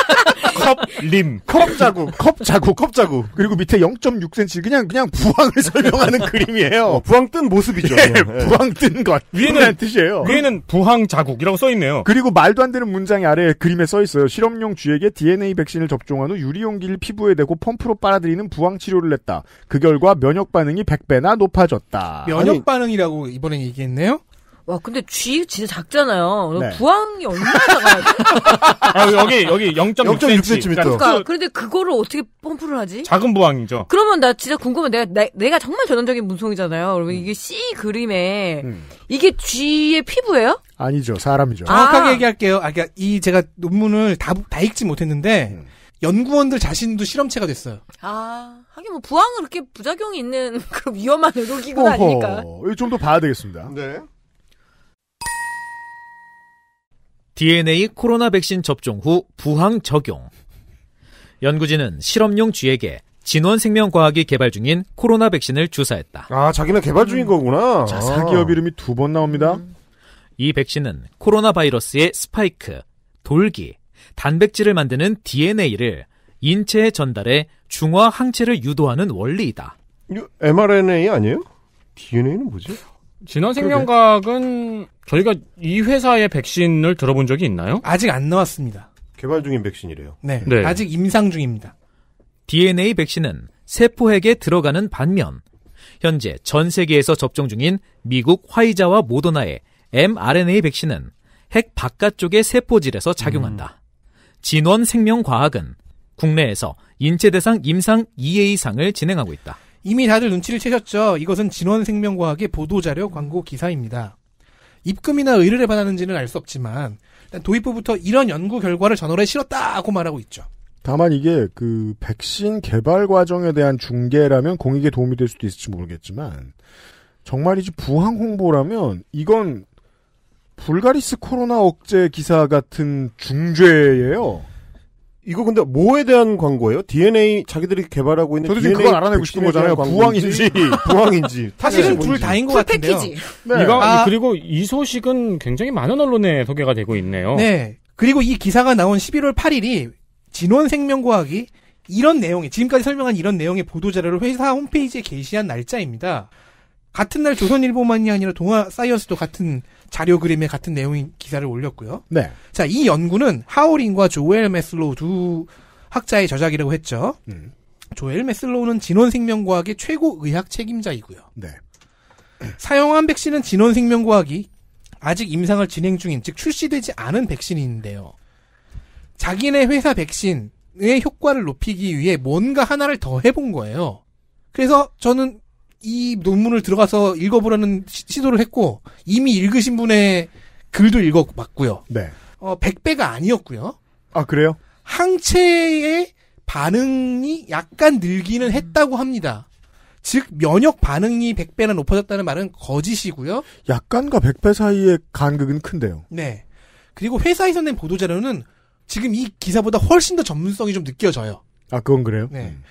[SPEAKER 1] 컵, 림. 컵 자국, 컵 자국, 컵 자국. 그리고 밑에 0.6cm. 그냥, 그냥 부황을 설명하는 그림이에요. 어, 부황뜬 모습이죠. 예, 예. 부황뜬 것. 위에는 뜻이에요. 위에는 부황 자국이라고 써있네요. 그리고 말도 안 되는 문장이 아래에 그림에 써있어요. 실험용 쥐에게 DNA 백신을 접종한 후 유리용기를 피부에 대고 펌프로 빨아들이는 부황 치료를 했다. 그 결과 면역 반응이 100배나 높아졌다. 면역 아니,
[SPEAKER 4] 반응이라고 이번엔 얘기했네요?
[SPEAKER 2] 와 근데 G 진짜 작잖아요. 네. 부항이 얼마나 작아요?
[SPEAKER 4] 아, 여기
[SPEAKER 6] 여기
[SPEAKER 2] 0.6cm. 그러니까 그, 런데 그거를 어떻게 펌프를 하지? 작은 부항이죠. 그러면 나 진짜 궁금해. 내가 내, 내가 정말 전형적인 문송이잖아요. 그러면 음. 이게 C 그림에 음. 이게 G의 피부예요?
[SPEAKER 4] 아니죠, 사람이죠. 정확하게 아. 얘기할게요. 아, 그니까이 제가 논문을 다, 다 읽지 못했는데 음. 연구원들 자신도 실험체가 됐어요.
[SPEAKER 2] 아. 하긴 뭐 부항은 그렇게 부작용이 있는 그 위험한 의료기구 아니니까.
[SPEAKER 3] 좀더 봐야 되겠습니다. 네. DNA 코로나 백신 접종 후 부항 적용. 연구진은 실험용 쥐에게 진원생명과학이 개발 중인 코로나 백신을 주사했다. 아, 자기는 개발 중인 거구나. 자, 아. 사기업 이름이 두 번 나옵니다. 음. 이 백신은 코로나 바이러스의 스파이크, 돌기, 단백질을 만드는 DNA를 인체에 전달해 중화 항체를 유도하는 원리이다. 이거 mRNA 아니에요? DNA는 뭐지?
[SPEAKER 6] 진원생명과학은 저희가 이 회사의 백신을 들어본 적이 있나요? 아직 안 나왔습니다. 개발
[SPEAKER 5] 중인
[SPEAKER 3] 백신이래요. 네. 네. 아직 임상 중입니다. DNA 백신은 세포핵에 들어가는 반면 현재 전 세계에서 접종 중인 미국 화이자와 모더나의 mRNA 백신은 핵 바깥쪽의 세포질에서 작용한다. 음. 진원 생명과학은 국내에서 인체 대상 임상 EA상을 진행하고 있다.
[SPEAKER 4] 이미 다들 눈치를 채셨죠. 이것은 진원생명과학의 보도자료 광고 기사입니다. 입금이나 의뢰를 받았는지는 알 수 없지만 일단 도입부부터 이런 연구 결과를 저널에 실었다고 말하고 있죠.
[SPEAKER 1] 다만 이게 그 백신 개발 과정에 대한 중계라면 공익에 도움이 될 수도 있을지 모르겠지만 정말이지 부항 홍보라면 이건
[SPEAKER 5] 불가리스 코로나 억제 기사 같은 중죄예요. 이거 근데 뭐에 대한 광고예요? DNA 자기들이 개발하고 있는 저도 지금 DNA 그걸 알아내고 싶은 거잖아요. 부황인지 부황인지 사실은 네. 둘 다인 것 같은데요. 네. 이거 아. 그리고
[SPEAKER 4] 이 소식은 굉장히 많은 언론에 소개가 되고 있네요. 네. 그리고 이 기사가 나온 11월 8일이 진원생명과학이 이런 내용이 지금까지 설명한 이런 내용의 보도 자료를 회사 홈페이지에 게시한 날짜입니다. 같은 날 조선일보만이 아니라 동아사이언스도 같은 자료 그림에 같은 내용인 기사를 올렸고요. 네. 자, 이 연구는 하우린과 조엘 메슬로우 두 학자의 저작이라고 했죠. 음. 조엘 메슬로우는 진원생명과학의 최고 의학 책임자이고요. 네. 사용한 백신은 진원생명과학이 아직 임상을 진행 중인 즉 출시되지 않은 백신인데요. 자기네 회사 백신의 효과를 높이기 위해 뭔가 하나를 더 해본 거예요. 그래서 저는 이 논문을 들어가서 읽어보라는 시도를 했고 이미 읽으신 분의 글도 읽어봤고요. 네. 어, 백배가 아니었고요. 아 그래요? 항체의 반응이 약간 늘기는 음. 했다고 합니다. 즉 면역 반응이 백배나 높아졌다는 말은 거짓이고요. 약간과 백배 사이의 간극은 큰데요. 네. 그리고 회사에서 낸 보도 자료는 지금 이 기사보다 훨씬 더 전문성이 좀 느껴져요. 아, 그건 그래요? 네. 음.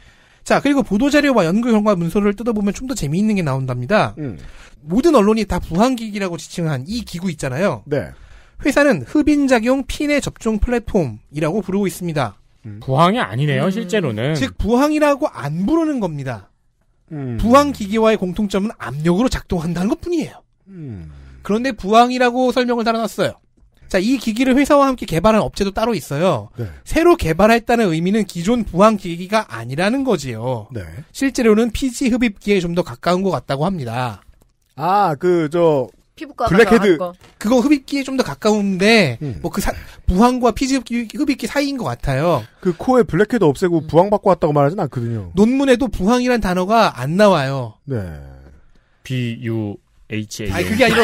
[SPEAKER 4] 자, 그리고 보도자료와 연구 결과 문서를 뜯어보면 좀 더 재미있는 게 나온답니다. 음. 모든 언론이 다 부항기기라고 지칭한 이 기구 있잖아요. 네. 회사는 흡인작용 핀의 접종 플랫폼이라고 부르고 있습니다. 음. 부항이 아니네요, 음. 실제로는. 즉, 부항이라고 안 부르는 겁니다. 음. 부항기기와의 공통점은 압력으로 작동한다는 것 뿐이에요. 음. 그런데 부항이라고 설명을 달아놨어요. 자, 이 기기를 회사와 함께 개발한 업체도 따로 있어요. 네. 새로 개발했다는 의미는 기존 부항 기기가 아니라는 거지요. 네. 실제로는 피지 흡입기에 좀 더 가까운 것 같다고 합니다. 아, 그, 저,
[SPEAKER 2] 피부과 블랙헤드.
[SPEAKER 4] 그거 흡입기에 좀 더 가까운데, 음. 뭐그 사, 부항과 피지 흡입기, 흡입기 사이인 것 같아요. 그 코에 블랙헤드 없애고 음. 부항 받고 왔다고 말하진 않거든요. 논문에도 부항이란 단어가 안 나와요. 네.
[SPEAKER 6] B, U, H, A. 아, 그게 아니라.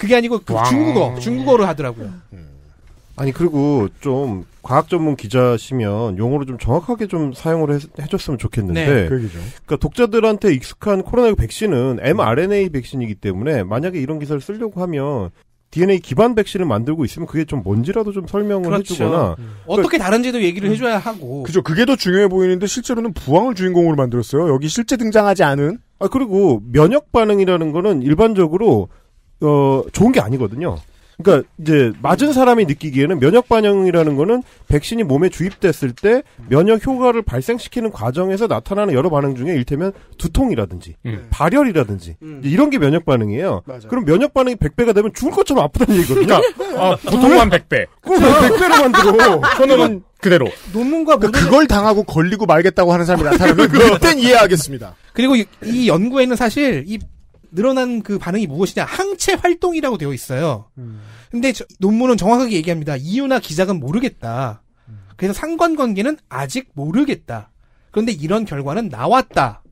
[SPEAKER 4] 그게 아니고 그 중국어 중국어로 하더라고요. 음.
[SPEAKER 5] 아니 그리고 좀 과학 전문 기자시면 용어를 좀 정확하게 좀 사용을 해, 줬으면 좋겠는데 네. 그 그러니까 독자들한테 익숙한 코로나19 백신은 mRNA 백신이기 때문에 만약에 이런 기사를 쓰려고 하면 DNA 기반 백신을 만들고 있으면 그게 좀 뭔지라도 좀 설명을 그렇죠. 해주거나 음. 그러니까,
[SPEAKER 4] 어떻게 다른지도 얘기를 음. 해줘야 하고 그죠
[SPEAKER 5] 그게 더 중요해 보이는데 실제로는 부황을 주인공으로 만들었어요 여기 실제 등장하지 않은 아 그리고 면역 반응이라는 거는 일반적으로 어, 좋은 게 아니거든요. 그러니까 이제 맞은 사람이 느끼기에는 면역 반영이라는 거는 백신이 몸에 주입됐을 때 면역 효과를 발생시키는 과정에서 나타나는 여러 반응 중에 일테면 두통이라든지 음. 발열이라든지 음. 이런 게 면역 반응이에요. 맞아요. 그럼 면역 반응이 100배가 되면 죽을 것처럼 아프다는 얘기거든요. 그러니까 아, 보통만 100배. 그걸 100배로 만들어.
[SPEAKER 6] 저는
[SPEAKER 4] 그대로. 논문과 그러니 그걸 당하고 걸리고 말겠다고 하는 사람이 나타나면 그땐 이해하겠습니다. 그리고 이 연구에는 사실 이 늘어난 그 반응이 무엇이냐 항체 활동이라고 되어 있어요. 음. 근데 저, 논문은 정확하게 얘기합니다. 이유나 기작은 모르겠다. 음. 그래서 상관관계는 아직 모르겠다. 그런데 이런 결과는 나왔다.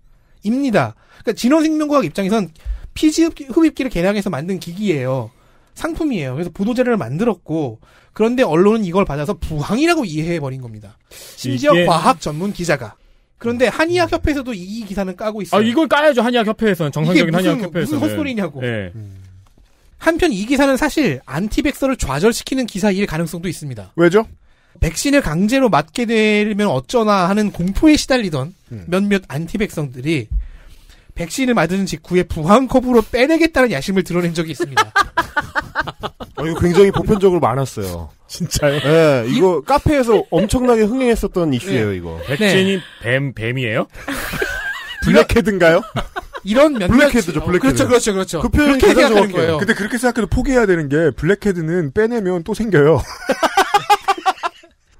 [SPEAKER 4] 입니다. 그러니까 진원생명과학 입장에선 피지 흡입기를 개량해서 만든 기기예요. 상품이에요. 그래서 보도자료를 만들었고 그런데 언론은 이걸 받아서 부항이라고 이해해 버린 겁니다. 심지어 과학 전문 기자가 그런데 한의학 협회에서도 이 기사는 까고 있어요. 아 이걸 까야죠 한의학 협회에서는 정상적인 무슨, 한의학 협회에서 무슨 헛소리냐고. 네. 한편 이 기사는 사실 안티백서를 좌절시키는 기사일 가능성도 있습니다. 왜죠? 백신을 강제로 맞게 되면 어쩌나 하는 공포에 시달리던 음. 몇몇 안티백성들이 백신을 맞은 직후에 부항 컵으로 빼내겠다는 야심을 드러낸 적이 있습니다.
[SPEAKER 5] 어, 이거 굉장히 보편적으로 많았어요. 진짜요? 네, 이거
[SPEAKER 4] 카페에서
[SPEAKER 5] 엄청나게 흥행했었던 이슈예요, 네. 이거. 백신이 네. 뱀, 뱀이에요? 블랙헤드인가요?
[SPEAKER 4] 이런 몇몇 블랙헤드죠, 어, 그렇죠, 블랙헤드. 그렇죠, 그렇죠, 그렇죠. 그 표현이 그렇 가장 정 거예요. 근데
[SPEAKER 1] 그렇게 생각해도 포기해야 되는 게 블랙헤드는 빼내면 또 생겨요.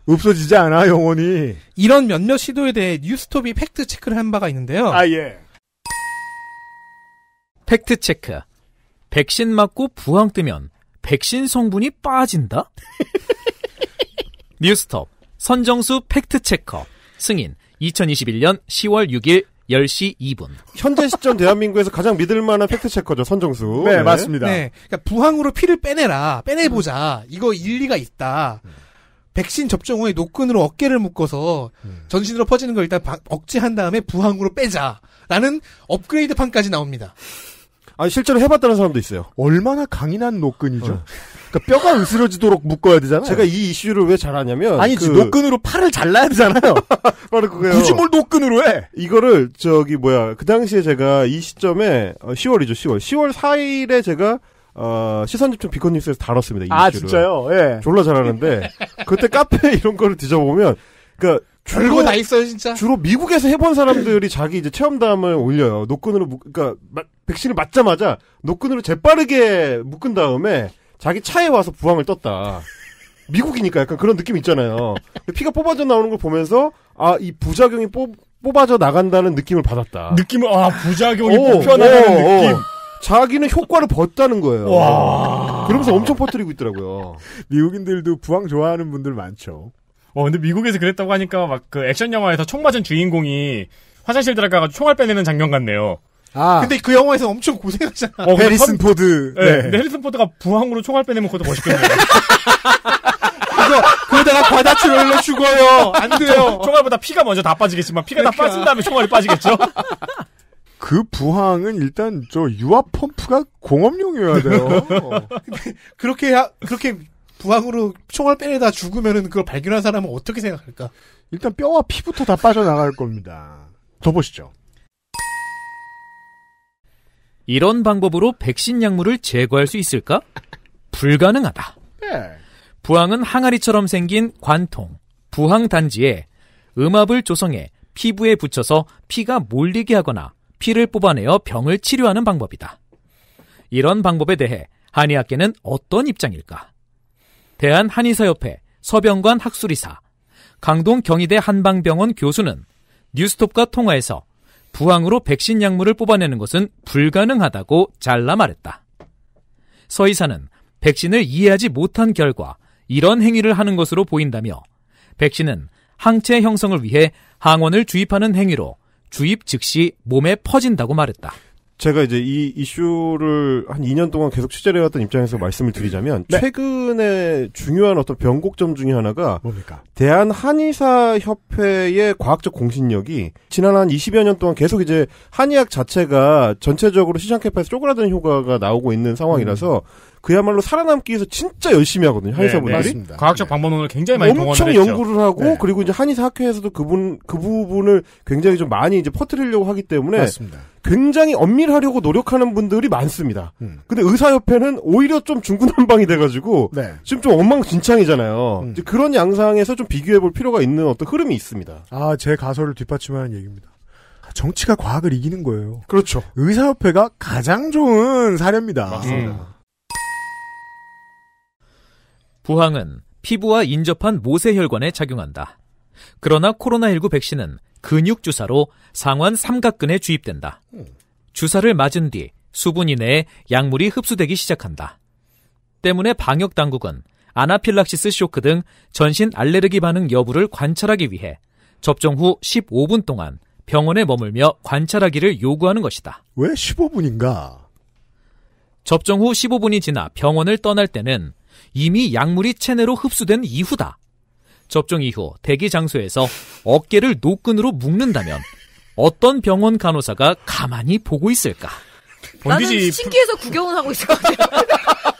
[SPEAKER 1] 없어지지 않아 영원히. 이런
[SPEAKER 4] 몇몇 시도에 대해 뉴스톱이 팩트 체크를 한 바가 있는데요. 아 예.
[SPEAKER 3] 팩트체크. 백신 맞고 부항 뜨면 백신 성분이 빠진다? 뉴스톱. 선정수 팩트체커. 승인. 2021년 10월 6일 10시 2분.
[SPEAKER 5] 현재 시점 대한민국에서 가장 믿을 만한 팩트체커죠, 선정수. 네, 네. 맞습니다. 네. 그러니까
[SPEAKER 4] 부항으로 피를 빼내라. 빼내보자. 이거 일리가 있다. 음. 백신 접종 후에 노끈으로 어깨를 묶어서 음. 전신으로 퍼지는 걸 일단 억제한 다음에 부항으로 빼자. 라는 업그레이드 판까지 나옵니다. 아니 실제로 해봤다는 사람도 있어요. 얼마나
[SPEAKER 1] 강인한 노끈이죠? 어. 그러니까 뼈가 으스러지도록 묶어야 되잖아요. 제가 이 이슈를 왜 잘하냐면 아니 그...
[SPEAKER 5] 노끈으로 팔을 잘라야 되잖아요. 바로 그거예요. 굳이 뭘 노끈으로 해? 이거를 저기 뭐야 그 당시에 제가 이 시점에 어, 10월이죠 10월 10월 4일에 제가 어, 시선집중 비컨뉴스에서 다뤘습니다. 이 아, 이슈를. 진짜요? 예. 졸라 잘하는데, 그때 카페 이런 거를 뒤져보면, 그니까, 주로 다 있어요, 진짜. 주로 미국에서 해본 사람들이 자기 이제 체험담을 올려요. 노끈으로, 그니까, 백신을 맞자마자 노끈으로 재빠르게 묶은 다음에 자기 차에 와서 부항을 떴다. 미국이니까 약간 그런 느낌 있잖아요. 피가 뽑아져 나오는 걸 보면서 아이 부작용이 뽑, 뽑아져 나간다는 느낌을 받았다. 느낌을 아 부작용이 뽑혀 나가는 느낌. 오. 자기는 효과를 벗다는 거예요.
[SPEAKER 6] 와.
[SPEAKER 1] 그러면서 엄청 퍼뜨리고 있더라고요. 미국인들도 부항 좋아하는 분들 많죠.
[SPEAKER 6] 어 근데 미국에서 그랬다고 하니까 막 그 액션 영화에서 총 맞은 주인공이 화장실 들어가가지고 총알 빼내는 장면 같네요.
[SPEAKER 1] 아.
[SPEAKER 4] 근데 그 영화에서 엄청 고생하잖아. 어, 해리슨 선...
[SPEAKER 1] 포드.
[SPEAKER 6] 네. 네. 근데
[SPEAKER 4] 해리슨 포드가 부항으로 총알 빼내면 그것도 멋있겠네요. 그거, 그러다가 과다출 열로 죽어요.
[SPEAKER 6] 안 돼요. 총, 알보다 피가 먼저 다 빠지겠지만, 피가 그러니까. 다 빠진 다음에 총알이 빠지겠죠?
[SPEAKER 1] 그 부항은 일단 저 유압 펌프가 공업용이어야 돼요.
[SPEAKER 4] 그렇게, 하, 그렇게 부항으로 총알 빼내다 죽으면은 그걸 발견한 사람은 어떻게 생각할까? 일단 뼈와 피부터 다 빠져나갈 겁니다. 더 보시죠.
[SPEAKER 3] 이런 방법으로 백신 약물을 제거할 수 있을까? 불가능하다. 네. 부항은 항아리처럼 생긴 관통, 부항 단지에 음압을 조성해 피부에 붙여서 피가 몰리게 하거나 피를 뽑아내어 병을 치료하는 방법이다. 이런 방법에 대해 한의학계는 어떤 입장일까? 대한한의사협회 서병관 학술이사 강동 경희대 한방병원 교수는 뉴스톱과 통화에서 부항으로 백신 약물을 뽑아내는 것은 불가능하다고 잘라 말했다. 서이사는 백신을 이해하지 못한 결과 이런 행위를 하는 것으로 보인다며 백신은 항체 형성을 위해 항원을 주입하는 행위로 주입 즉시 몸에 퍼진다고 말했다.
[SPEAKER 5] 제가 이제 이 이슈를 한 2년 동안 계속 취재를 해왔던 입장에서 말씀을 드리자면 네. 최근에 중요한 어떤 변곡점 중의 하나가 뭡니까? 대한 한의사 협회의 과학적 공신력이 지난 한 20여 년 동안 계속 이제 한의학 자체가 전체적으로 시장 캐파에서 쪼그라드는 효과가 나오고 있는 상황이라서 음. 그야말로 살아남기 위해서 진짜 열심히 하거든요. 네, 한의사분들이. 네,
[SPEAKER 6] 네. 과학적 네. 방법론을 굉장히 많이 엄청 했죠. 연구를
[SPEAKER 5] 하고 네. 그리고 이제 한의사 학회에서도 그분 그 부분을 굉장히 좀 많이 이제 퍼뜨리려고 하기 때문에 맞습니다. 굉장히 엄밀하려고 노력하는 분들이 많습니다. 음. 근데 의사협회는 오히려 좀 중구난방이 돼가지고 네. 지금 좀 엉망진창이잖아요. 음. 그런 양상에서 좀 비교해볼 필요가 있는 어떤 흐름이 있습니다.
[SPEAKER 1] 아제 가설을 뒷받침하는 얘기입니다. 정치가 과학을 이기는 거예요. 그렇죠. 의사협회가 가장 좋은 사례입니다. 맞습니다. 음.
[SPEAKER 3] 부항은 피부와 인접한 모세혈관에 작용한다. 그러나 코로나19 백신은 근육 주사로 상완 삼각근에 주입된다. 주사를 맞은 뒤 수분 이내에 약물이 흡수되기 시작한다. 때문에 방역 당국은 아나필락시스 쇼크 등 전신 알레르기 반응 여부를 관찰하기 위해 접종 후 15분 동안 병원에 머물며 관찰하기를 요구하는 것이다. 왜 15분인가? 접종 후 15분이 지나 병원을 떠날 때는 이미 약물이 체내로 흡수된 이후다. 접종 이후 대기 장소에서 어깨를 노끈으로 묶는다면 어떤 병원 간호사가 가만히 보고 있을까?
[SPEAKER 2] 나는 신기해서 구경은 하고 있어.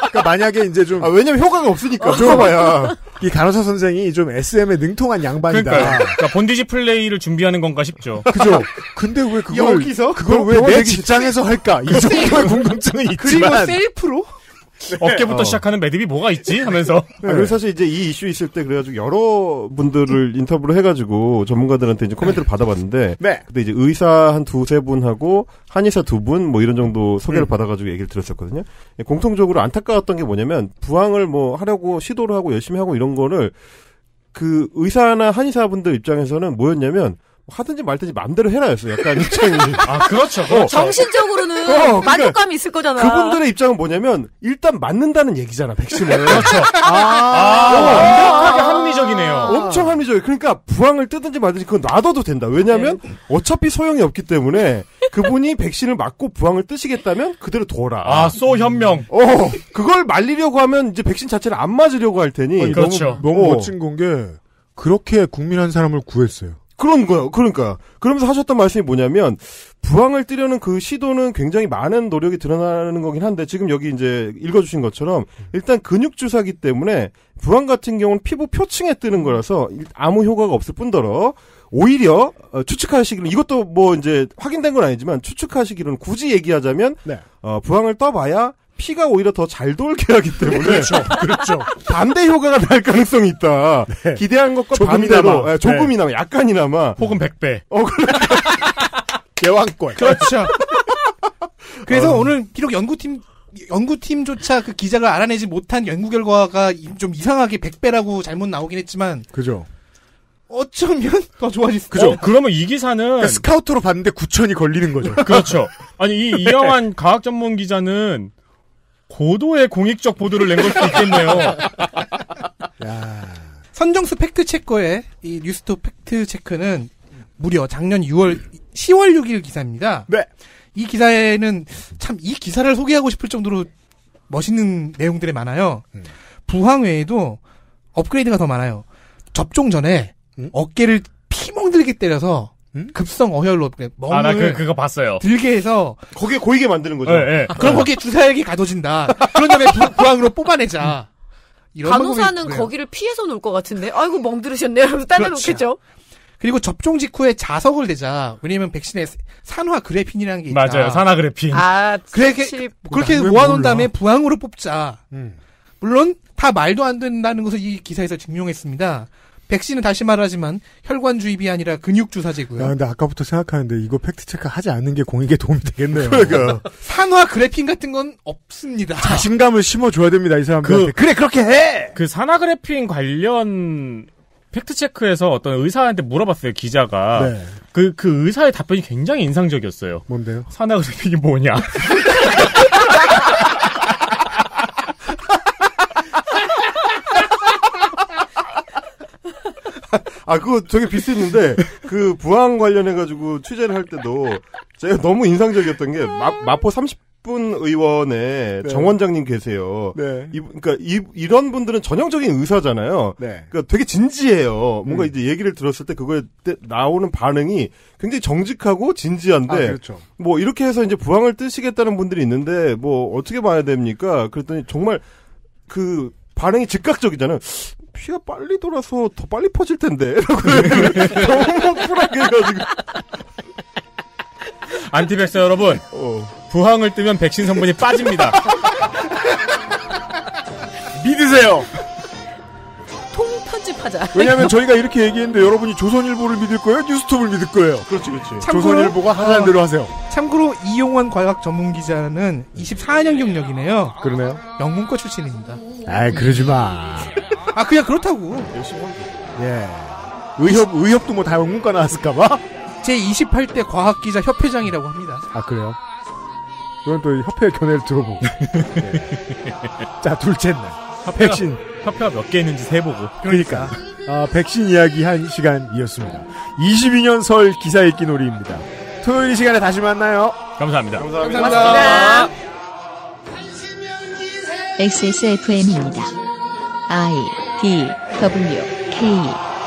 [SPEAKER 1] 그러니까 만약에 이제 좀 아, 왜냐면 효과가 없으니까 들어봐야 이 간호사 선생이 좀 SM에 능통한 양반이다. 니까
[SPEAKER 6] 그러니까 본디지 플레이를 준비하는 건가 싶죠. 그죠.
[SPEAKER 1] 근데 왜 그걸
[SPEAKER 6] 여기서
[SPEAKER 4] 그걸 왜 내
[SPEAKER 5] 직장에서 할까? 이 정도의 궁금증은 있지만 그리고 셀프로 네. 어깨부터 어. 시작하는 매듭이 뭐가 있지? 하면서. 네. 아, 그래서 사실 이제 이 이슈 있을 때 그래가지고 여러 분들을 인터뷰를 해가지고 전문가들한테 이제 코멘트를 네. 받아봤는데. 네. 근데 이제 의사 한 두세 분하고 한의사 두 분 뭐 이런 정도 소개를 음. 받아가지고 얘기를 들었었거든요. 예, 공통적으로 안타까웠던 게 뭐냐면 부항을 뭐 하려고 시도를 하고 열심히 하고 이런 거를 그 의사나 한의사분들 입장에서는 뭐였냐면 하든지 말든지 마음대로 해라였어요. 약간 입장이. 아, 그렇죠. 그
[SPEAKER 2] 정신적으로는 어, 그러니까 만족감이 있을 거잖아. 그분들의
[SPEAKER 5] 입장은 뭐냐면, 일단 맞는다는 얘기잖아, 백신을. 그렇죠. 어. 아, 어. 완벽하게 합리적이네요. 아. 엄청 합리적이에요. 그러니까 부항을 뜨든지 말든지 그건 놔둬도 된다. 왜냐면, 네. 어차피 소용이 없기 때문에, 그분이 백신을 맞고 부항을 뜨시겠다면 그대로 둬라. 아, 쏘현명 어, 그걸 말리려고 하면 이제 백신 자체를 안 맞으려고 할 테니. 아 그렇죠. 너무, 너무 멋진 건 게, 그렇게 국민 한 사람을 구했어요. 그런 거요. 그러니까 그러면서 하셨던 말씀이 뭐냐면 부항을 뜨려는 그 시도는 굉장히 많은 노력이 드러나는 거긴 한데 지금 여기 이제 읽어주신 것처럼 일단 근육 주사기 때문에 부항 같은 경우는 피부 표층에 뜨는 거라서 아무 효과가 없을 뿐더러 오히려 어, 추측하시기는 이것도 뭐 이제 확인된 건 아니지만 추측하시기로는 굳이 얘기하자면 네. 어, 부항을 떠봐야 피가 오히려 더 잘 돌게 하기 때문에 네, 그렇죠. 그렇죠. 반대 효과가 날 가능성이 있다. 네. 기대한 것과
[SPEAKER 6] 조금이나마, 반대로 예, 네. 조금이나마
[SPEAKER 4] 네. 약간이나마 혹은 100배. 어, 그러니까. 개왕권. 그렇죠. 그래서 어. 오늘 비록 연구팀 연구팀조차 그 기자가 알아내지 못한 연구 결과가 좀 이상하게 100배라고 잘못 나오긴 했지만 그죠. 어쩌면 더 좋아질 수도 그죠. 어,
[SPEAKER 1] 그러면 이 기사는 그러니까 스카우트로 봤는데 9천이 걸리는
[SPEAKER 6] 거죠. 그렇죠. 아니 이 이영환 과학 전문 기자는 고도의
[SPEAKER 4] 공익적 보도를 낸 걸 수도 있겠네요. 야. 선정수 팩트체커의 이뉴스토 팩트체크는 무려 작년 6월 10월 6일 기사입니다. 네. 이 기사에는 참 이 기사를 소개하고 싶을 정도로 멋있는 내용들이 많아요. 음. 부항 외에도 업그레이드가 더 많아요. 접종 전에 음? 어깨를 피멍들게 때려서 급성 어혈로 멍을 아, 나 그, 그거 봤어요. 들게 해서 거기에 고이게 만드는 거죠. 네, 네. 아, 그럼 어. 거기에 주사액이 가둬진다. 그런 다음에 부, 항으로 뽑아내자. 간호사는 거기를
[SPEAKER 2] 피해서 놀 것 같은데. 아이고 멍 들으셨네요. 이면서 따라 놓겠죠.
[SPEAKER 4] 그렇죠. 그리고 접종 직후에 자석을 대자. 왜냐면 백신에 산화 그래핀이라는 게 있다. 맞아요. 산화 그래핀. 아, 그렇게 그렇게 모아놓은 몰라. 다음에 부항으로 뽑자. 음. 물론 다 말도 안 된다는 것을 이 기사에서 증명했습니다. 백신은 다시 말하지만 혈관 주입이 아니라 근육 주사제고요. 야,
[SPEAKER 1] 근데 아까부터 생각하는데 이거 팩트 체크 하지 않는 게 공익에 도움이 되겠네요. 그러니까
[SPEAKER 4] 산화 그래핀 같은 건 없습니다. 자신감을
[SPEAKER 1] 심어줘야 됩니다 이사람들한 그, 래 그렇게 해.
[SPEAKER 6] 그 산화 그래핀 관련 팩트 체크에서 어떤 의사한테 물어봤어요 기자가. 네. 그, 그 의사의 답변이 굉장히 인상적이었어요. 뭔데요? 산화 그래핀이 뭐냐?
[SPEAKER 5] 아, 그거 되게 비슷했는데, 그, 부항 관련해가지고 취재를 할 때도, 제가 너무 인상적이었던 게, 마, 마포 30분 의원의 네. 정원장님 계세요. 네. 이, 그러니까 이, 이런 분들은 전형적인 의사잖아요. 네. 그러니까 되게 진지해요. 뭔가 음. 이제 얘기를 들었을 때 그거에 나오는 반응이 굉장히 정직하고 진지한데, 아, 그렇죠. 뭐 이렇게 해서 이제 부항을 뜨시겠다는 분들이 있는데, 뭐 어떻게 봐야 됩니까? 그랬더니 정말 그 반응이 즉각적이잖아요. 피가 빨리 돌아서 더 빨리 퍼질 텐데. 너무 억하게 해가지고.
[SPEAKER 6] 안티백서 여러분, 어. 부항을 뜨면 백신 성분이 빠집니다.
[SPEAKER 1] 믿으세요.
[SPEAKER 2] 통편집하자. 왜냐하면 저희가
[SPEAKER 1] 이렇게
[SPEAKER 4] 얘기했는데 여러분이 조선일보를 믿을 거예요, 뉴스톱을 믿을 거예요. 그렇지,
[SPEAKER 1] 그렇지. 참고로- 조선일보가 하자는 어. 대로 하세요.
[SPEAKER 4] 참고로 이용원 과학 전문 기자는 24년 경력이네요. 그러네요. 영문과 출신입니다.
[SPEAKER 1] 아이 그러지 마.
[SPEAKER 4] 아 그냥 그렇다고. 열심히 한 거. 예. 의협 의협도 뭐 다영문과 나왔을까봐.
[SPEAKER 1] 제 28대
[SPEAKER 4] 과학기자 협회장이라고 합니다.
[SPEAKER 1] 아 그래요? 이건 또 협회 견해를 들어보고.
[SPEAKER 4] 네.
[SPEAKER 1] 자 둘째 날. 협회가, 백신 협회가 몇 개 있는지 세보고. 그러니까. 그러니까. 아, 백신 이야기 한 시간이었습니다. 22년 설 기사 읽기 놀이입니다. 토요일 시간에 다시
[SPEAKER 2] 만나요.
[SPEAKER 6] 감사합니다. 감사합니다. 감사합니다. 감사합니다.
[SPEAKER 2] XSFM입니다. I D W K